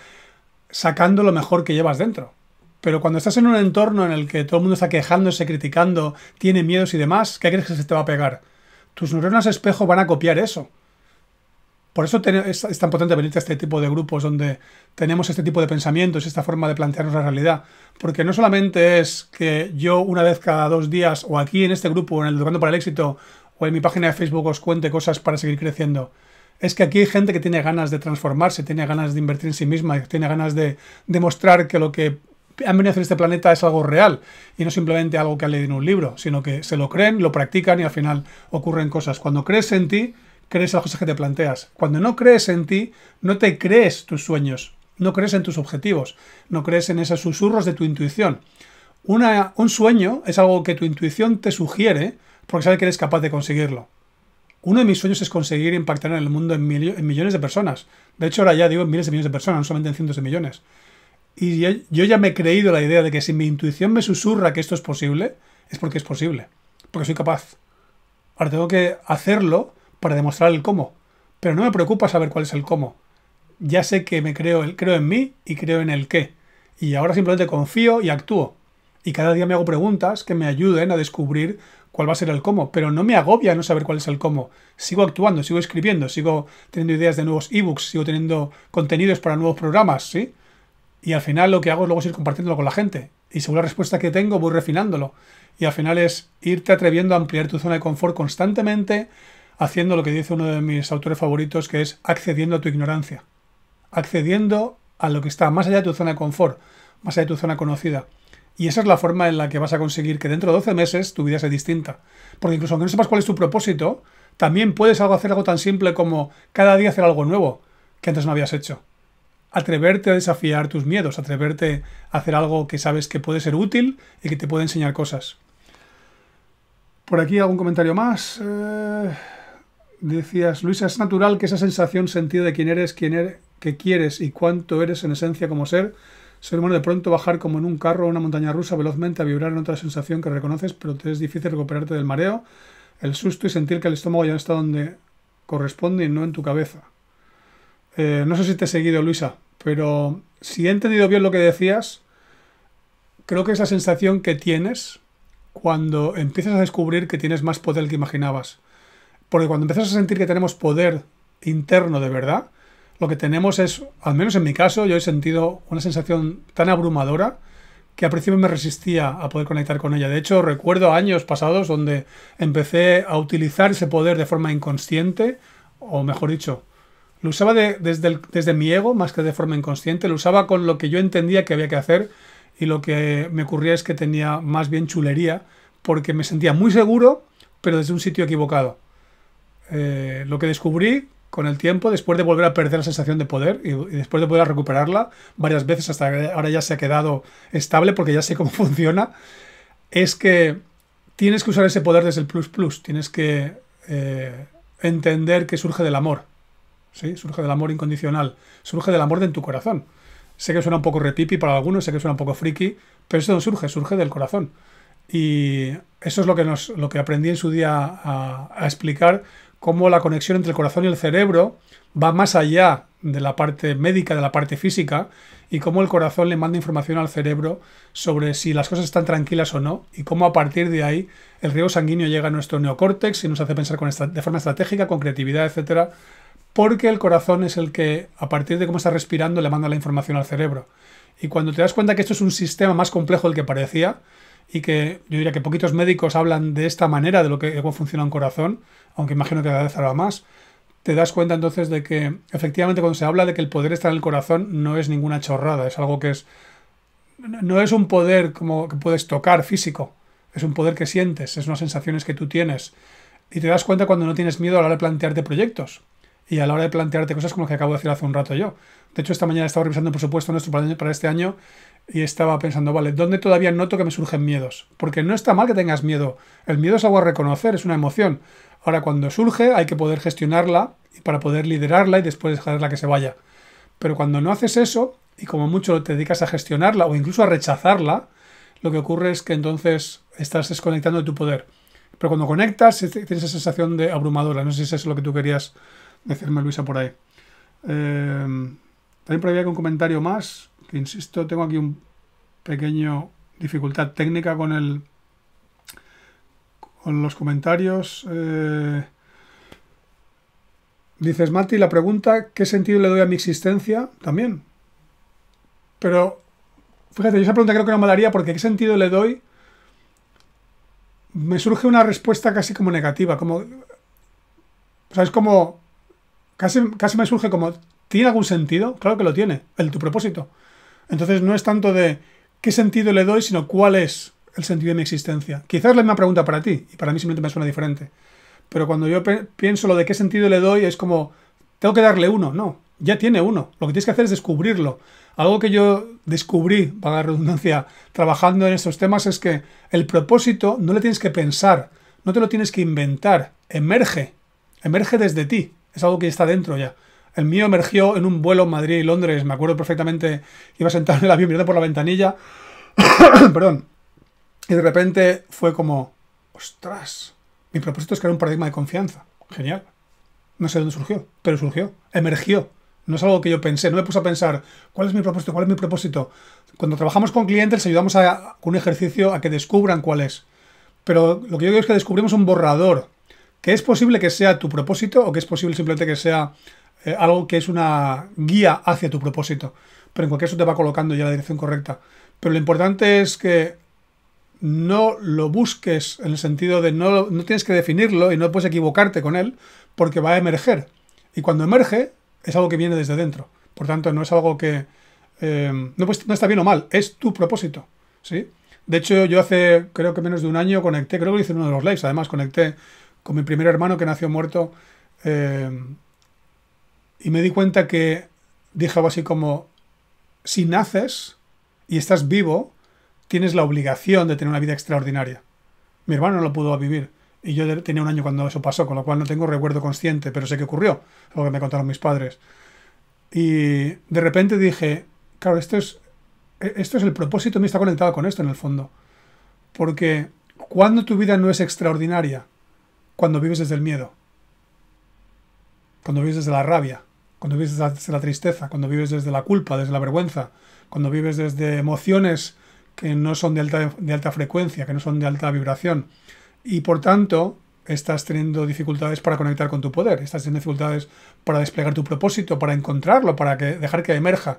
S1: sacando lo mejor que llevas dentro. Pero cuando estás en un entorno en el que todo el mundo está quejándose, criticando, tiene miedos y demás, ¿qué crees que se te va a pegar? Tus neuronas espejo van a copiar eso. Por eso es, tan potente venir a este tipo de grupos donde tenemos este tipo de pensamientos, esta forma de plantearnos la realidad. Porque no solamente es que yo una vez cada dos días, o aquí en este grupo, en el Educando para el Éxito, o en mi página de Facebook os cuente cosas para seguir creciendo. Es que aquí hay gente que tiene ganas de transformarse, tiene ganas de invertir en sí misma, tiene ganas de demostrar que lo que han venido a hacer este planeta es algo real y no simplemente algo que han leído en un libro, sino que se lo creen, lo practican y al final ocurren cosas. Cuando crees en ti, crees en las cosas que te planteas. Cuando no crees en ti, no te crees tus sueños, no crees en tus objetivos, no crees en esos susurros de tu intuición. un sueño es algo que tu intuición te sugiere porque sabe que eres capaz de conseguirlo. Uno de mis sueños es conseguir impactar en el mundo en, millones de personas. De hecho, ahora ya digo en miles de millones de personas, no solamente en cientos de millones. Y yo, ya me he creído la idea de que si mi intuición me susurra que esto es posible, es porque es posible, porque soy capaz. Ahora tengo que hacerlo para demostrar el cómo. Pero no me preocupa saber cuál es el cómo. Ya sé que me creo, creo en mí y creo en el qué. Y ahora simplemente confío y actúo. Y cada día me hago preguntas que me ayuden a descubrir cuál va a ser el cómo. Pero no me agobia no saber cuál es el cómo. Sigo actuando, sigo escribiendo, sigo teniendo ideas de nuevos ebooks, sigo teniendo contenidos para nuevos programas, ¿sí? Y al final lo que hago es luego ir compartiéndolo con la gente. Y según la respuesta que tengo, voy refinándolo. Y al final es irte atreviendo a ampliar tu zona de confort constantemente, haciendo lo que dice uno de mis autores favoritos, que es accediendo a tu ignorancia, accediendo a lo que está más allá de tu zona de confort, más allá de tu zona conocida. Y esa es la forma en la que vas a conseguir que dentro de 12 meses tu vida sea distinta. Porque incluso aunque no sepas cuál es tu propósito, también puedes hacer algo tan simple como cada día hacer algo nuevo que antes no habías hecho. Atreverte a desafiar tus miedos, atreverte a hacer algo que sabes que puede ser útil y que te puede enseñar cosas. Por aquí algún comentario más. Eh, Decías, Luisa, es natural que esa sensación sentida de quién eres, quién eres, qué quieres y cuánto eres en esencia como ser, ser humano de pronto bajar como en un carro A una montaña rusa velozmente a vibrar en otra sensación que reconoces, pero te es difícil recuperarte del mareo, el susto y sentir que el estómago ya no está donde corresponde y no en tu cabeza. Eh, no sé si te he seguido, Luisa, pero si he entendido bien lo que decías, creo que esa sensación que tienes cuando empiezas a descubrir que tienes más poder que imaginabas porque cuando empiezas a sentir que tenemos poder interno de verdad, lo que tenemos es, al menos en mi caso, yo he sentido una sensación tan abrumadora que a principio me resistía a poder conectar con ella. De hecho, recuerdo años pasados donde empecé a utilizar ese poder de forma inconsciente, o mejor dicho, lo usaba desde, desde mi ego más que de forma inconsciente, lo usaba con lo que yo entendía que había que hacer y lo que me ocurría es que tenía más bien chulería porque me sentía muy seguro, pero desde un sitio equivocado. Eh, lo que descubrí con el tiempo, después de volver a perder la sensación de poder y, después de poder recuperarla varias veces hasta que ahora ya se ha quedado estable porque ya sé cómo [laughs] funciona, es que tienes que usar ese poder desde el plus plus, tienes que eh, entender que surge del amor, ¿sí? surge del amor incondicional, surge del amor de tu corazón. Sé que suena un poco repipi para algunos, sé que suena un poco friki, pero eso no surge, surge del corazón. Y eso es lo que, lo que aprendí en su día a explicar cómo la conexión entre el corazón y el cerebro va más allá de la parte médica, de la parte física, y cómo el corazón le manda información al cerebro sobre si las cosas están tranquilas o no, y cómo a partir de ahí el riego sanguíneo llega a nuestro neocórtex y nos hace pensar de forma estratégica, con creatividad, etcétera, porque el corazón es el que, a partir de cómo está respirando, le manda la información al cerebro. Y cuando te das cuenta que esto es un sistema más complejo del que parecía, y que yo diría que poquitos médicos hablan de esta manera de lo que cómo funciona un corazón, aunque imagino que cada vez habrá más. Te das cuenta entonces de que efectivamente cuando se habla de que el poder está en el corazón no es ninguna chorrada, es algo que es no es un poder como que puedes tocar físico, es un poder que sientes, es unas sensaciones que tú tienes y te das cuenta cuando no tienes miedo a la hora de plantearte proyectos y a la hora de plantearte cosas como lo que acabo de decir hace un rato yo. De hecho, esta mañana estaba estado revisando por supuesto, nuestro para este año y estaba pensando, vale, ¿dónde todavía noto que me surgen miedos? Porque no está mal que tengas miedo. El miedo es algo a reconocer, es una emoción. Ahora, cuando surge, hay que poder gestionarla para poder liderarla y después dejarla que se vaya. Pero cuando no haces eso, y como mucho te dedicas a gestionarla o incluso a rechazarla, lo que ocurre es que entonces estás desconectando de tu poder. Pero cuando conectas, tienes esa sensación de abrumadora. No sé si es lo que tú querías decirme, Luisa, por ahí. Eh, también por ahí hay un comentario más insisto, tengo aquí un pequeño dificultad técnica con el con los comentarios. Eh, dices, Mati, la pregunta, ¿qué sentido le doy a mi existencia? También. Pero, fíjate, yo esa pregunta creo que no me daría porque ¿qué sentido le doy? Me surge una respuesta casi como negativa, como... ¿Sabes? Como... Casi, casi me surge como... ¿Tiene algún sentido? Claro que lo tiene, el tu propósito. Entonces no es tanto de qué sentido le doy, sino cuál es el sentido de mi existencia. Quizás la misma pregunta para ti, y para mí simplemente me suena diferente. Pero cuando yo pienso lo de qué sentido le doy, es como, tengo que darle uno, no, ya tiene uno. Lo que tienes que hacer es descubrirlo. Algo que yo descubrí, para la redundancia, trabajando en estos temas, es que el propósito no le tienes que pensar, no te lo tienes que inventar, emerge, emerge desde ti, es algo que está dentro ya. El mío emergió en un vuelo Madrid-Londres, me acuerdo perfectamente, iba sentado en el avión mirando por la ventanilla, [coughs] perdón, y de repente fue como, ostras, mi propósito es crear un paradigma de confianza, genial. No sé dónde surgió, pero surgió, emergió. No es algo que yo pensé, no me puse a pensar cuál es mi propósito, cuál es mi propósito. Cuando trabajamos con clientes les ayudamos a, un ejercicio a que descubran cuál es. Pero lo que yo digo es que descubrimos un borrador, que es posible que sea tu propósito o que es posible simplemente que sea eh, algo que es una guía hacia tu propósito. Pero en cualquier caso te va colocando ya la dirección correcta. Pero lo importante es que no lo busques en el sentido de no, no tienes que definirlo y no puedes equivocarte con él porque va a emerger. Y cuando emerge es algo que viene desde dentro. Por tanto, no es algo que... Eh, no, pues, no está bien o mal, es tu propósito. ¿sí? De hecho, yo hace creo que menos de un año conecté, creo que lo hice en uno de los lives, además conecté con mi primer hermano que nació muerto. Eh, y me di cuenta que dije algo así como, si naces y estás vivo, tienes la obligación de tener una vida extraordinaria. Mi hermano no lo pudo vivir y yo tenía un año cuando eso pasó, con lo cual no tengo recuerdo consciente, pero sé que ocurrió, lo que me contaron mis padres. Y de repente dije, claro, esto es, e-, esto es el propósito, me está conectado con esto en el fondo. Porque cuando tu vida no es extraordinaria, cuando vives desde el miedo, cuando vives desde la rabia, cuando vives desde la tristeza, cuando vives desde la culpa, desde la vergüenza, cuando vives desde emociones que no son de alta, de alta frecuencia, que no son de alta vibración. Y por tanto, estás teniendo dificultades para conectar con tu poder, estás teniendo dificultades para desplegar tu propósito, para encontrarlo, para que, dejar que emerja.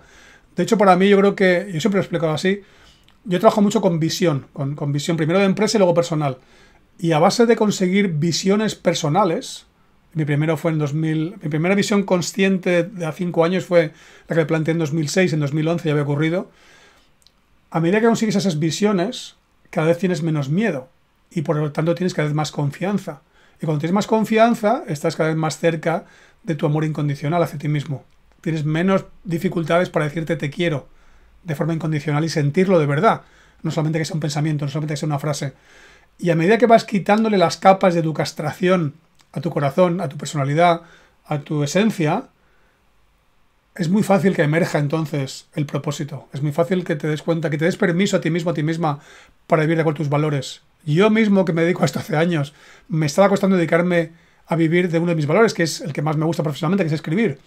S1: De hecho, para mí yo creo que, yo siempre lo he explicado así, yo trabajo mucho con visión, con, con visión primero de empresa y luego personal. Y a base de conseguir visiones personales, mi primero fue en 2000. Mi primera visión consciente de a cinco años fue la que planteé en 2006, en 2011 ya había ocurrido. A medida que consigues esas visiones, cada vez tienes menos miedo y por lo tanto tienes cada vez más confianza. Y cuando tienes más confianza, estás cada vez más cerca de tu amor incondicional hacia ti mismo. Tienes menos dificultades para decirte te quiero de forma incondicional y sentirlo de verdad. No solamente que sea un pensamiento, no solamente que sea una frase. Y a medida que vas quitándole las capas de tu castración a tu corazón, a tu personalidad, a tu esencia, es muy fácil que emerja entonces el propósito. Es muy fácil que te des cuenta, que te des permiso a ti mismo, a ti misma, para vivir de acuerdo a tus valores. Yo mismo, que me dedico a esto hace años, me estaba costando dedicarme a vivir de uno de mis valores, que es el que más me gusta profesionalmente, que es escribir.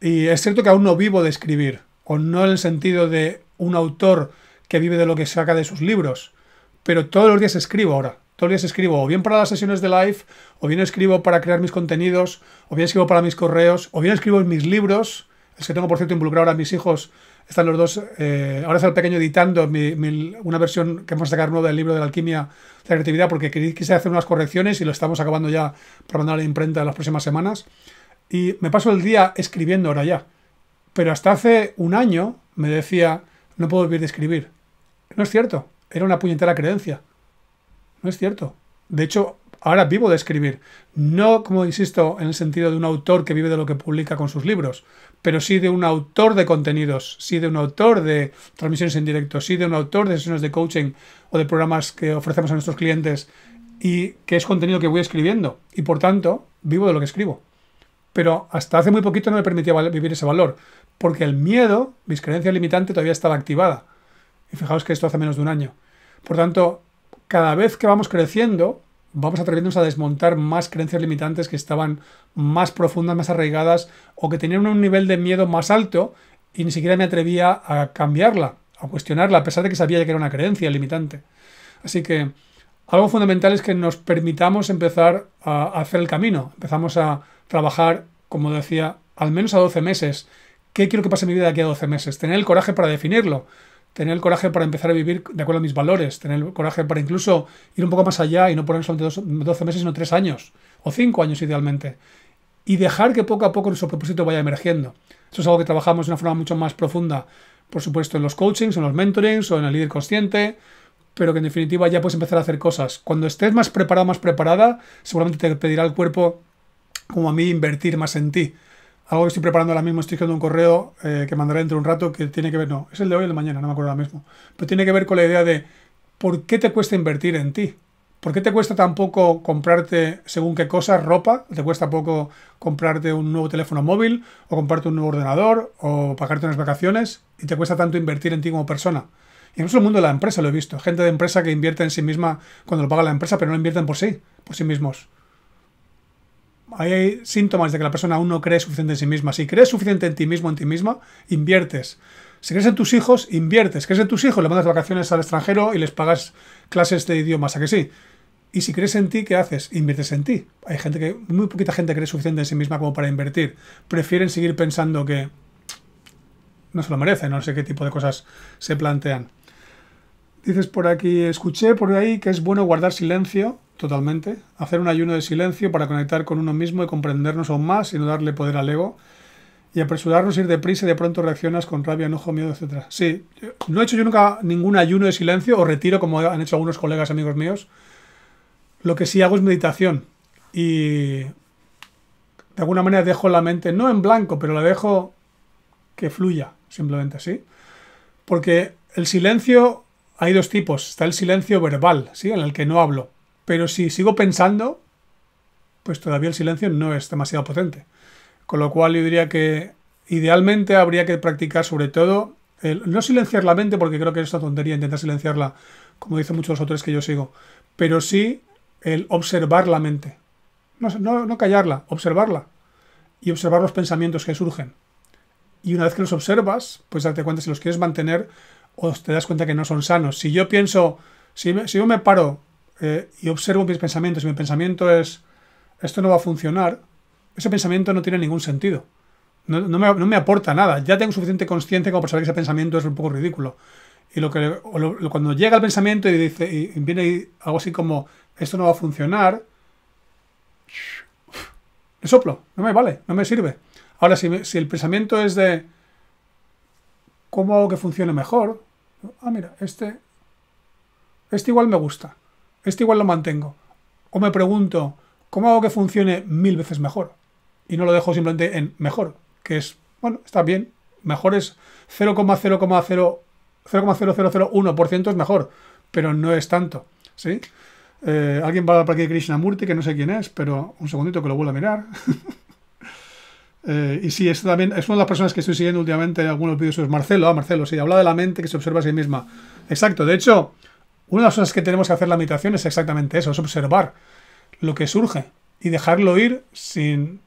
S1: Y es cierto que aún no vivo de escribir, o no en el sentido de un autor que vive de lo que saca de sus libros, pero todos los días escribo ahora. Todos los días escribo o bien para las sesiones de live, o bien escribo para crear mis contenidos, o bien escribo para mis correos, o bien escribo en mis libros. Es que tengo, por cierto, involucrado a mis hijos. Están los dos. Eh, ahora está el pequeño editando una versión que vamos a sacar nueva del libro de la alquimia de la creatividad, porque quise hacer unas correcciones y lo estamos acabando ya para mandar a la imprenta en las próximas semanas. Y me paso el día escribiendo ahora ya. Pero hasta hace un año me decía, no puedo vivir de escribir. No es cierto. Era una puñetera creencia. No es cierto. De hecho, ahora vivo de escribir. No, como insisto, en el sentido de un autor que vive de lo que publica con sus libros, pero sí de un autor de contenidos, sí de un autor de transmisiones en directo, sí de un autor de sesiones de coaching o de programas que ofrecemos a nuestros clientes y que es contenido que voy escribiendo. Y por tanto, vivo de lo que escribo. Pero hasta hace muy poquito no me permitía vivir ese valor, porque el miedo, mis creencias limitantes, todavía estaba activada. Y fijaos que esto hace menos de un año. Por tanto, cada vez que vamos creciendo, vamos atreviéndonos a desmontar más creencias limitantes que estaban más profundas, más arraigadas o que tenían un nivel de miedo más alto y ni siquiera me atrevía a cambiarla, a cuestionarla, a pesar de que sabía que era una creencia limitante. Así que algo fundamental es que nos permitamos empezar a hacer el camino. Empezamos a trabajar, como decía, al menos a 12 meses. ¿Qué quiero que pase en mi vida de aquí a 12 meses? Tener el coraje para definirlo tener el coraje para empezar a vivir de acuerdo a mis valores, tener el coraje para incluso ir un poco más allá y no poner solamente 12 meses, sino 3 años, o 5 años idealmente, y dejar que poco a poco nuestro propósito vaya emergiendo. Eso es algo que trabajamos de una forma mucho más profunda, por supuesto, en los coachings, en los mentorings o en el líder consciente, pero que en definitiva ya puedes empezar a hacer cosas. Cuando estés más preparado, más preparada, seguramente te pedirá el cuerpo, como a mí, invertir más en ti algo que estoy preparando ahora mismo, estoy escribiendo un correo eh, que mandaré dentro de un rato que tiene que ver, no, es el de hoy o el de mañana, no me acuerdo ahora mismo, pero tiene que ver con la idea de por qué te cuesta invertir en ti. ¿Por qué te cuesta tan poco comprarte según qué cosas, ropa? ¿Te cuesta poco comprarte un nuevo teléfono móvil o comprarte un nuevo ordenador o pagarte unas vacaciones? ¿Y te cuesta tanto invertir en ti como persona? Y es el mundo de la empresa lo he visto. Gente de empresa que invierte en sí misma cuando lo paga la empresa, pero no invierten por sí, por sí mismos hay síntomas de que la persona aún no cree suficiente en sí misma. Si crees suficiente en ti mismo, en ti misma, inviertes. Si crees en tus hijos, inviertes. Crees en tus hijos, le mandas vacaciones al extranjero y les pagas clases de idiomas, ¿a que sí? Y si crees en ti, ¿qué haces? Inviertes en ti. Hay gente que, muy poquita gente cree suficiente en sí misma como para invertir. Prefieren seguir pensando que no se lo merece, no sé qué tipo de cosas se plantean. Dices por aquí, escuché por ahí que es bueno guardar silencio totalmente. Hacer un ayuno de silencio para conectar con uno mismo y comprendernos aún más y no darle poder al ego. Y apresurarnos, ir deprisa y de pronto reaccionas con rabia, enojo, miedo, etcétera Sí, no he hecho yo nunca ningún ayuno de silencio o retiro como han hecho algunos colegas, amigos míos. Lo que sí hago es meditación. Y de alguna manera dejo la mente, no en blanco, pero la dejo que fluya, simplemente así. Porque el silencio, hay dos tipos. Está el silencio verbal, ¿sí? en el que no hablo. Pero si sigo pensando, pues todavía el silencio no es demasiado potente. Con lo cual yo diría que idealmente habría que practicar sobre todo el, no silenciar la mente, porque creo que es una tontería intentar silenciarla, como dicen muchos otros que yo sigo, pero sí el observar la mente. No, no, no callarla, observarla. Y observar los pensamientos que surgen. Y una vez que los observas, pues darte cuenta si los quieres mantener o te das cuenta que no son sanos. Si yo pienso, si, si yo me paro eh, y observo mis pensamientos y mi pensamiento es esto no va a funcionar, ese pensamiento no tiene ningún sentido. No, me, aporta nada. Ya tengo suficiente consciencia como para saber que ese pensamiento es un poco ridículo. Y lo que cuando llega el pensamiento y dice y viene algo así como esto no va a funcionar, le soplo, no me vale, no me sirve. Ahora, si, si el pensamiento es de cómo hago que funcione mejor, ah, mira, este, este igual me gusta este igual lo mantengo. O me pregunto, ¿cómo hago que funcione mil veces mejor? Y no lo dejo simplemente en mejor, que es, bueno, está bien. Mejor es 0,0001% es mejor, pero no es tanto. ¿sí? Eh, alguien va a hablar por aquí Krishnamurti, que no sé quién es, pero un segundito que lo vuelva a mirar. [laughs] Eh, y sí, es también es una de las personas que estoy siguiendo últimamente en algunos vídeos, es Marcelo. Ah, Marcelo, sí, habla de la mente que se observa a sí misma. Exacto, de hecho, una de las cosas que tenemos que hacer en la meditación es exactamente eso, es observar lo que surge y dejarlo ir sin...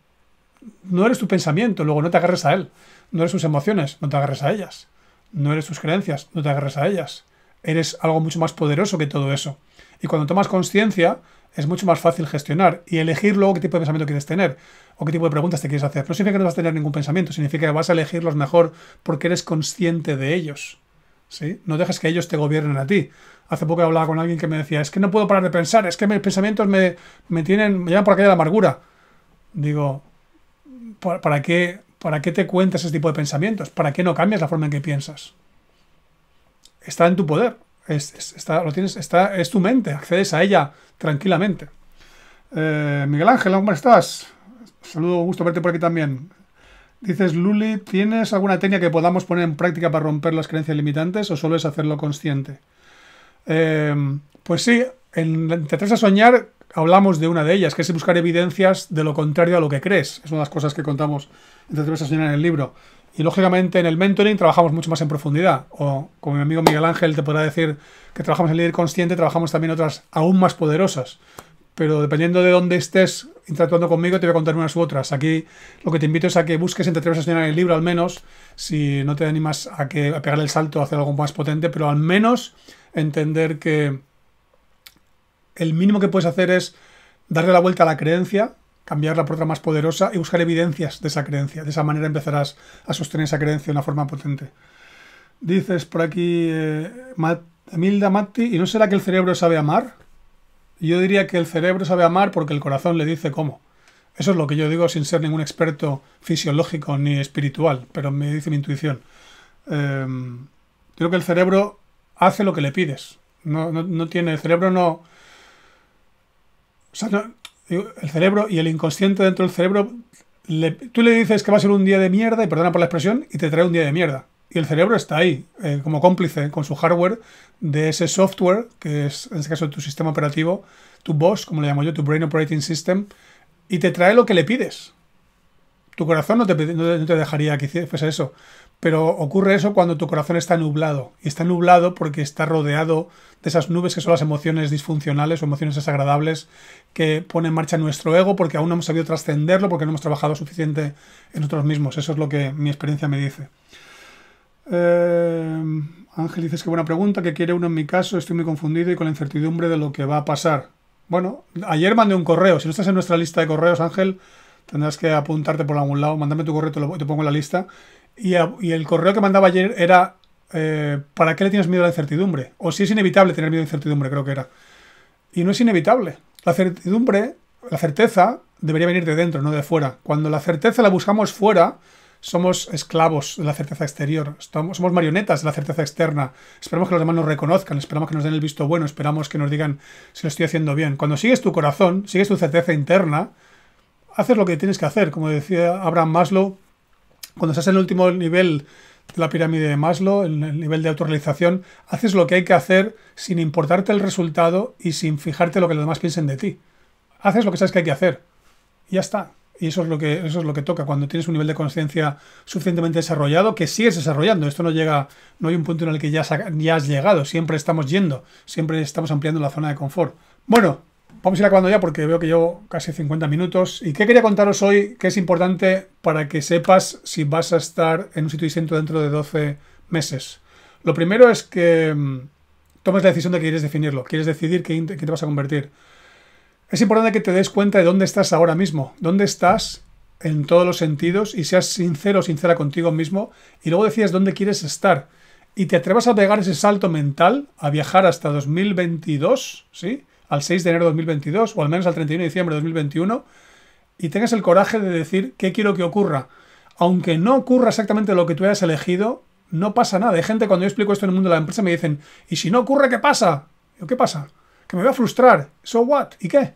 S1: No eres tu pensamiento, luego no te agarres a él. No eres sus emociones, no te agarres a ellas. No eres tus creencias, no te agarres a ellas. Eres algo mucho más poderoso que todo eso. Y cuando tomas conciencia, es mucho más fácil gestionar y elegir luego qué tipo de pensamiento quieres tener o qué tipo de preguntas te quieres hacer. No significa que no vas a tener ningún pensamiento, significa que vas a elegirlos mejor porque eres consciente de ellos. No dejes que ellos te gobiernen a ti. Hace poco hablaba con alguien que me decía, es que no puedo parar de pensar, es que mis pensamientos me, me tienen, me llevan por aquella la amargura. Digo, ¿para, qué, ¿para qué te cuentas ese tipo de pensamientos? ¿Para qué no cambias la forma en que piensas? Está en tu poder, es, está, lo tienes, está, es tu mente, accedes a ella tranquilamente. Eh, Miguel Ángel, ¿cómo estás? Saludo, gusto verte por aquí también. Dices, Luli, ¿tienes alguna técnica que podamos poner en práctica para romper las creencias limitantes o solo es hacerlo consciente? Em, pues sí, en, Te a soñar hablamos de una de ellas, que es buscar evidencias de lo contrario a lo que crees. Es una de las cosas que contamos en Te a soñar en el libro. Y lógicamente en el mentoring trabajamos mucho más en profundidad. O como mi amigo Miguel Ángel te podrá decir que trabajamos en líder consciente, trabajamos también otras aún más poderosas pero dependiendo de dónde estés interactuando conmigo, te voy a contar unas u otras. Aquí lo que te invito es a que busques entre tres a en el libro, al menos, si no te animas a, que, a pegarle el salto, a hacer algo más potente, pero al menos entender que el mínimo que puedes hacer es darle la vuelta a la creencia, cambiarla por otra más poderosa y buscar evidencias de esa creencia. De esa manera empezarás a sostener esa creencia de una forma potente. Dices por aquí, eh, Matti, ¿y no será que el cerebro sabe amar? Yo diría que el cerebro sabe amar porque el corazón le dice cómo. Eso es lo que yo digo sin ser ningún experto fisiológico ni espiritual, pero me dice mi intuición. Eh, creo que el cerebro hace lo que le pides. No, no, tiene. El cerebro no. el cerebro y el inconsciente dentro del cerebro. tú le dices que va a ser un día de mierda, y perdona por la expresión, y te trae un día de mierda. Y el cerebro está ahí, eh, como cómplice con su hardware de ese software, que es en este caso tu sistema operativo, tu BOSS, como le llamo yo, tu Brain Operating System, y te trae lo que le pides. Tu corazón no te, no te dejaría que fuese eso, pero ocurre eso cuando tu corazón está nublado. Y está nublado porque está rodeado de esas nubes que son las emociones disfuncionales o emociones desagradables que pone en marcha nuestro ego porque aún no hemos sabido trascenderlo, porque no hemos trabajado suficiente en nosotros mismos. Eso es lo que mi experiencia me dice. Em, Ángel dices que buena pregunta, que quiere uno en mi caso, estoy muy confundido y con la incertidumbre de lo que va a pasar. Bueno, ayer mandé un correo, si no estás en nuestra lista de correos, Ángel, tendrás que apuntarte por algún lado, mandame tu correo, te, te pongo en la lista. Y, el correo que mandaba ayer era, eh, ¿para qué le tienes miedo a la incertidumbre? O si es inevitable tener miedo a la incertidumbre, creo que era. Y no es inevitable. La certidumbre, la certeza, debería venir de dentro, no de fuera. Cuando la certeza la buscamos fuera, somos esclavos de la certeza exterior, somos marionetas de la certeza externa, esperamos que los demás nos reconozcan, esperamos que nos den el visto bueno, esperamos que nos digan si lo estoy haciendo bien. Cuando sigues tu corazón, sigues tu certeza interna, haces lo que tienes que hacer, como decía Abraham Maslow, cuando estás en el último nivel de la pirámide de Maslow, en el nivel de autorrealización, haces lo que hay que hacer sin importarte el resultado y sin fijarte lo que los demás piensen de ti. Haces lo que sabes que hay que hacer. Y ya está. Y eso es lo que, eso es lo que toca, cuando tienes un nivel de conciencia suficientemente desarrollado, que sigues desarrollando. Esto no llega, no hay un punto en el que ya, ya has llegado, siempre estamos yendo, siempre estamos ampliando la zona de confort. Bueno, vamos a ir acabando ya porque veo que llevo casi 50 minutos. ¿Y qué quería contaros hoy que es importante para que sepas si vas a estar en un sitio distinto dentro de 12 meses? Lo primero es que mm, tomes la decisión de que quieres definirlo, quieres decidir qué te vas a convertir. Es importante que te des cuenta de dónde estás ahora mismo, dónde estás en todos los sentidos y seas sincero o sincera contigo mismo y luego decidas dónde quieres estar y te atrevas a pegar ese salto mental, a viajar hasta 2022, ¿sí? Al 6 de enero de 2022 o al menos al 31 de diciembre de 2021 y tengas el coraje de decir qué quiero que ocurra. Aunque no ocurra exactamente lo que tú hayas elegido, no pasa nada. Hay gente cuando yo explico esto en el mundo de la empresa me dicen, ¿y si no ocurre qué pasa? ¿qué pasa? Que me voy a frustrar. ¿So what? ¿Y qué?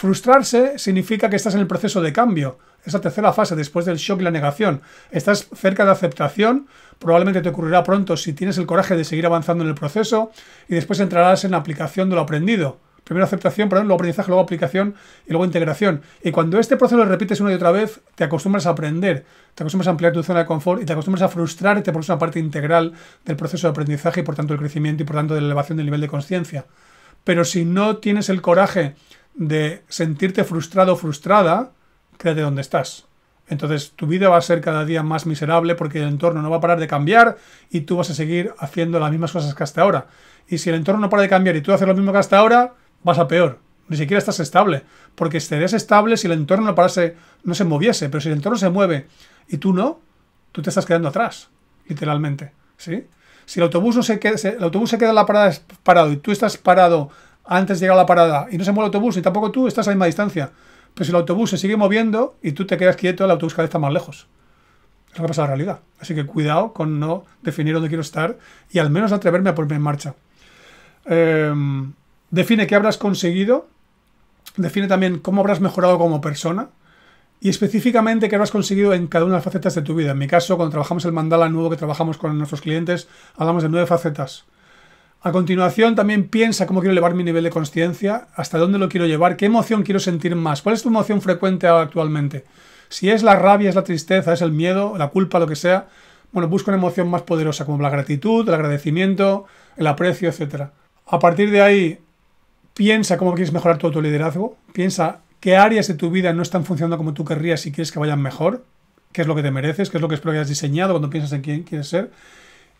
S1: Frustrarse significa que estás en el proceso de cambio, esa tercera fase después del shock y la negación. Estás cerca de aceptación, probablemente te ocurrirá pronto si tienes el coraje de seguir avanzando en el proceso y después entrarás en la aplicación de lo aprendido. Primero aceptación, pero luego aprendizaje, luego aplicación y luego integración. Y cuando este proceso lo repites una y otra vez, te acostumbras a aprender, te acostumbras a ampliar tu zona de confort y te acostumbras a frustrarte por una parte integral del proceso de aprendizaje y por tanto el crecimiento y por tanto de la elevación del nivel de conciencia. Pero si no tienes el coraje de sentirte frustrado o frustrada, quédate donde estás. Entonces tu vida va a ser cada día más miserable porque el entorno no va a parar de cambiar y tú vas a seguir haciendo las mismas cosas que hasta ahora. Y si el entorno no para de cambiar y tú haces lo mismo que hasta ahora, vas a peor. Ni siquiera estás estable. Porque serías estable si el entorno no, parase, no se moviese. Pero si el entorno se mueve y tú no, tú te estás quedando atrás, literalmente. ¿sí? Si el autobús, no se queda, el autobús se queda en la parada parado y tú estás parado antes llega a la parada y no se mueve el autobús y tampoco tú estás a la misma distancia. Pero si el autobús se sigue moviendo y tú te quedas quieto, el autobús cada vez está más lejos. Es lo que pasa en la realidad. Así que cuidado con no definir dónde quiero estar y al menos atreverme a ponerme en marcha. Em, define qué habrás conseguido. Define también cómo habrás mejorado como persona y específicamente qué habrás conseguido en cada una de las facetas de tu vida. En mi caso, cuando trabajamos el mandala nuevo que trabajamos con nuestros clientes, hablamos de nueve facetas. A continuación, también piensa cómo quiero elevar mi nivel de consciencia, hasta dónde lo quiero llevar, qué emoción quiero sentir más, cuál es tu emoción frecuente actualmente. Si es la rabia, es la tristeza, es el miedo, la culpa, lo que sea, bueno, busca una emoción más poderosa como la gratitud, el agradecimiento, el aprecio, etc. A partir de ahí, piensa cómo quieres mejorar tu liderazgo, piensa qué áreas de tu vida no están funcionando como tú querrías y quieres que vayan mejor, qué es lo que te mereces, qué es lo que espero que hayas diseñado cuando piensas en quién quieres ser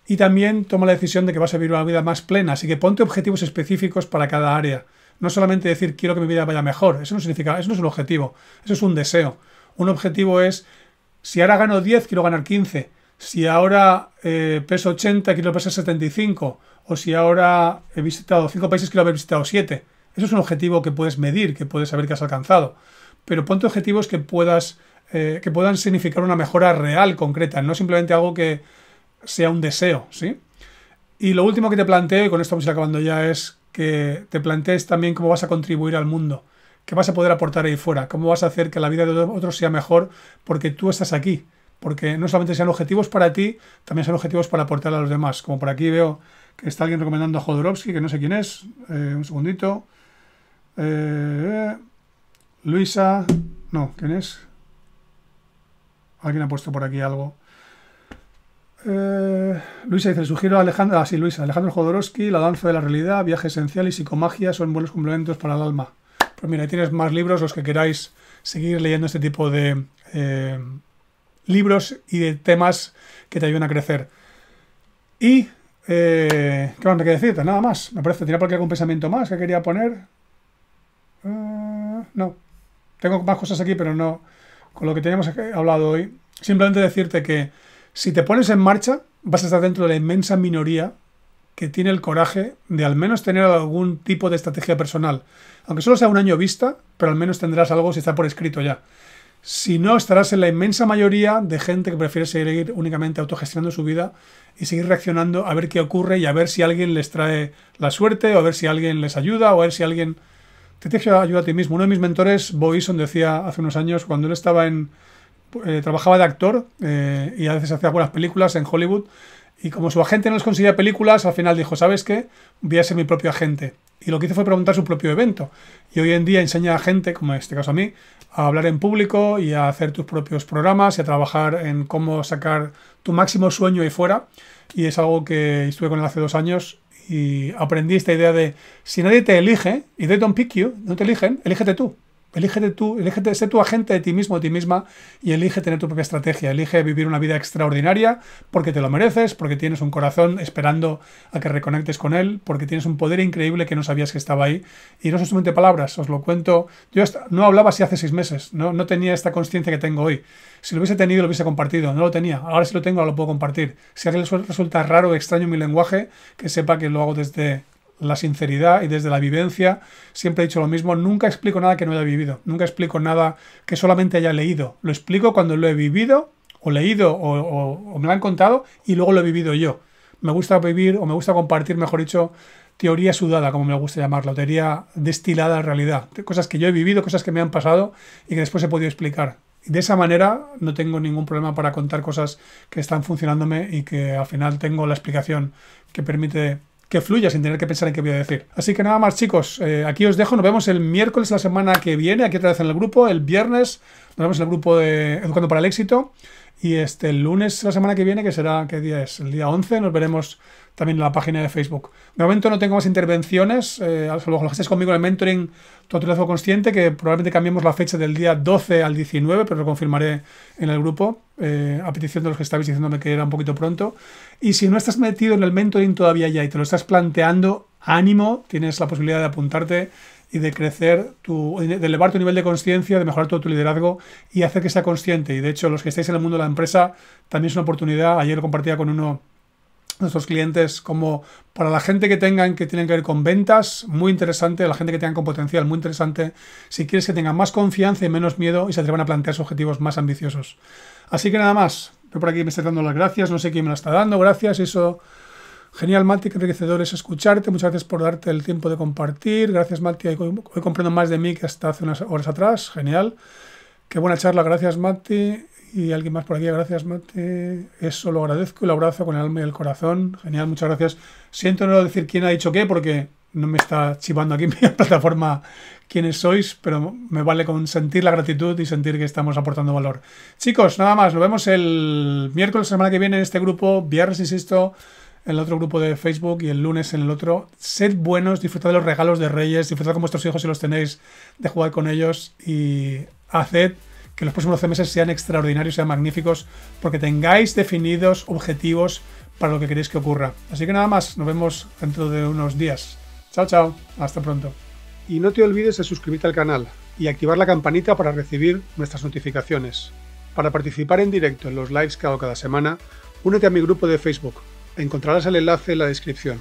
S1: y también toma la decisión de que vas a vivir una vida más plena. Así que ponte objetivos específicos para cada área. No solamente decir quiero que mi vida vaya mejor. Eso no significa, eso no es un objetivo, eso es un deseo. Un objetivo es si ahora gano 10, quiero ganar 15. Si ahora eh, peso 80, quiero pesar 75. O si ahora he visitado 5 países, quiero haber visitado 7. Eso es un objetivo que puedes medir, que puedes saber que has alcanzado. Pero ponte objetivos que puedas, eh, que puedan significar una mejora real, concreta, no simplemente algo que, sea un deseo, ¿sí? Y lo último que te planteo, y con esto vamos acabando ya, es que te plantees también cómo vas a contribuir al mundo, qué vas a poder aportar ahí fuera, cómo vas a hacer que la vida de otros sea mejor porque tú estás aquí, porque no solamente sean objetivos para ti, también sean objetivos para aportar a los demás. Como por aquí veo que está alguien recomendando a Jodorowsky, que no sé quién es, eh, un segundito. Eh, Luisa, no, ¿quién es? Alguien ha puesto por aquí algo. Eh, Luisa dice, sugiero a Alejandro, ah, Luisa, Alejandro Jodorowsky, La danza de la realidad, viaje esencial y psicomagia son buenos complementos para el alma. Pues mira, ahí tienes más libros, los que queráis seguir leyendo este tipo de eh, libros y de temas que te ayuden a crecer. Y, eh, ¿qué más me queda decirte? Nada más, me parece, ¿tenía por qué algún pensamiento más que quería poner? Eh, no, tengo más cosas aquí, pero no, con lo que teníamos hablado hoy. Simplemente decirte que si te pones en marcha, vas a estar dentro de la inmensa minoría que tiene el coraje de al menos tener algún tipo de estrategia personal. Aunque solo sea un año vista, pero al menos tendrás algo si está por escrito ya. Si no, estarás en la inmensa mayoría de gente que prefiere seguir únicamente autogestionando su vida y seguir reaccionando a ver qué ocurre y a ver si alguien les trae la suerte, o a ver si alguien les ayuda, o a ver si alguien... Te tiene ayudar a ti mismo. Uno de mis mentores, Boison, decía hace unos años, cuando él estaba en, eh, trabajaba de actor eh, y a veces hacía buenas películas en Hollywood. Y como su agente no les conseguía películas, al final dijo, ¿sabes qué? Voy a ser mi propio agente. Y lo que hizo fue preguntar su propio evento. Y hoy en día enseña a gente, como en este caso a mí, a hablar en público y a hacer tus propios programas y a trabajar en cómo sacar tu máximo sueño ahí fuera. Y es algo que estuve con él hace dos años y aprendí esta idea de si nadie te elige, y they don't pick you, no te eligen, elígete tú. Elígete tú, sé tu agente de ti mismo, de ti misma, y elige tener tu propia estrategia. Elige vivir una vida extraordinaria porque te lo mereces, porque tienes un corazón esperando a que reconectes con él, porque tienes un poder increíble que no sabías que estaba ahí. Y no son solamente palabras, os lo cuento. Yo no hablaba así hace seis meses, no, no tenía esta conciencia que tengo hoy. Si lo hubiese tenido, lo hubiese compartido. No lo tenía. Ahora si lo tengo, ahora lo puedo compartir. Si a alguien le resulta raro o extraño mi lenguaje, que sepa que lo hago desde la sinceridad y desde la vivencia siempre he dicho lo mismo, nunca explico nada que no haya vivido, nunca explico nada que solamente haya leído, lo explico cuando lo he vivido o leído o, me lo han contado y luego lo he vivido yo. Me gusta vivir o me gusta compartir, mejor dicho, teoría sudada, como me gusta llamarla, teoría destilada a realidad, cosas que yo he vivido, cosas que me han pasado y que después he podido explicar. de esa manera no tengo ningún problema para contar cosas que están funcionándome y que al final tengo la explicación que permite que fluya sin tener que pensar en qué voy a decir. Así que nada más, chicos, eh, aquí os dejo. Nos vemos el miércoles la semana que viene, aquí otra vez en el grupo. El viernes nos vemos en el grupo de Educando para el Éxito. Y este el lunes la semana que viene, que será, ¿qué día es? El día 11, nos veremos también en la página de Facebook. De momento no tengo más intervenciones, eh, lo que conmigo en el mentoring tu Totalizado Consciente, que probablemente cambiemos la fecha del día 12 al 19, pero lo confirmaré en el grupo, eh, a petición de los que estabais diciéndome que era un poquito pronto. Y si no estás metido en el mentoring todavía ya y te lo estás planteando, ánimo, tienes la posibilidad de apuntarte y de crecer, tu, de elevar tu nivel de conciencia, de mejorar todo tu liderazgo y hacer que sea consciente. Y de hecho, los que estáis en el mundo de la empresa, también es una oportunidad. Ayer lo compartía con uno nuestros clientes como para la gente que tengan que tienen que ver con ventas, muy interesante, la gente que tengan con potencial, muy interesante, si quieres que tengan más confianza y menos miedo y se atrevan a plantearse objetivos más ambiciosos. Así que nada más, yo por aquí me estoy dando las gracias, no sé quién me las está dando, gracias, eso genial Mati. qué enriquecedor es escucharte, muchas gracias por darte el tiempo de compartir, gracias Mati. hoy, hoy comprendo más de mí que hasta hace unas horas atrás, genial. Qué buena charla, gracias Mati. Y alguien más por aquí, gracias Mate. Eso lo agradezco y lo abrazo con el alma y el corazón. Genial, muchas gracias. Siento no decir quién ha dicho qué porque no me está chivando aquí en [laughs] mi plataforma quiénes sois, pero me vale con sentir la gratitud y sentir que estamos aportando valor. Chicos, nada más, nos vemos el miércoles, semana que viene en este grupo, viernes, insisto, en el otro grupo de Facebook y el lunes en el otro. Sed buenos, disfrutad de los regalos de Reyes, disfrutad con vuestros hijos si los tenéis, de jugar con ellos y haced que los próximos 12 meses sean extraordinarios, sean magníficos, porque tengáis definidos objetivos para lo que queréis que ocurra. Así que nada más, nos vemos dentro de unos días. Chao, chao, hasta pronto. Y no te olvides de suscribirte al canal y activar la campanita para recibir nuestras notificaciones. Para participar en directo en los lives que hago cada semana, únete a mi grupo de Facebook. Encontrarás el enlace en la descripción.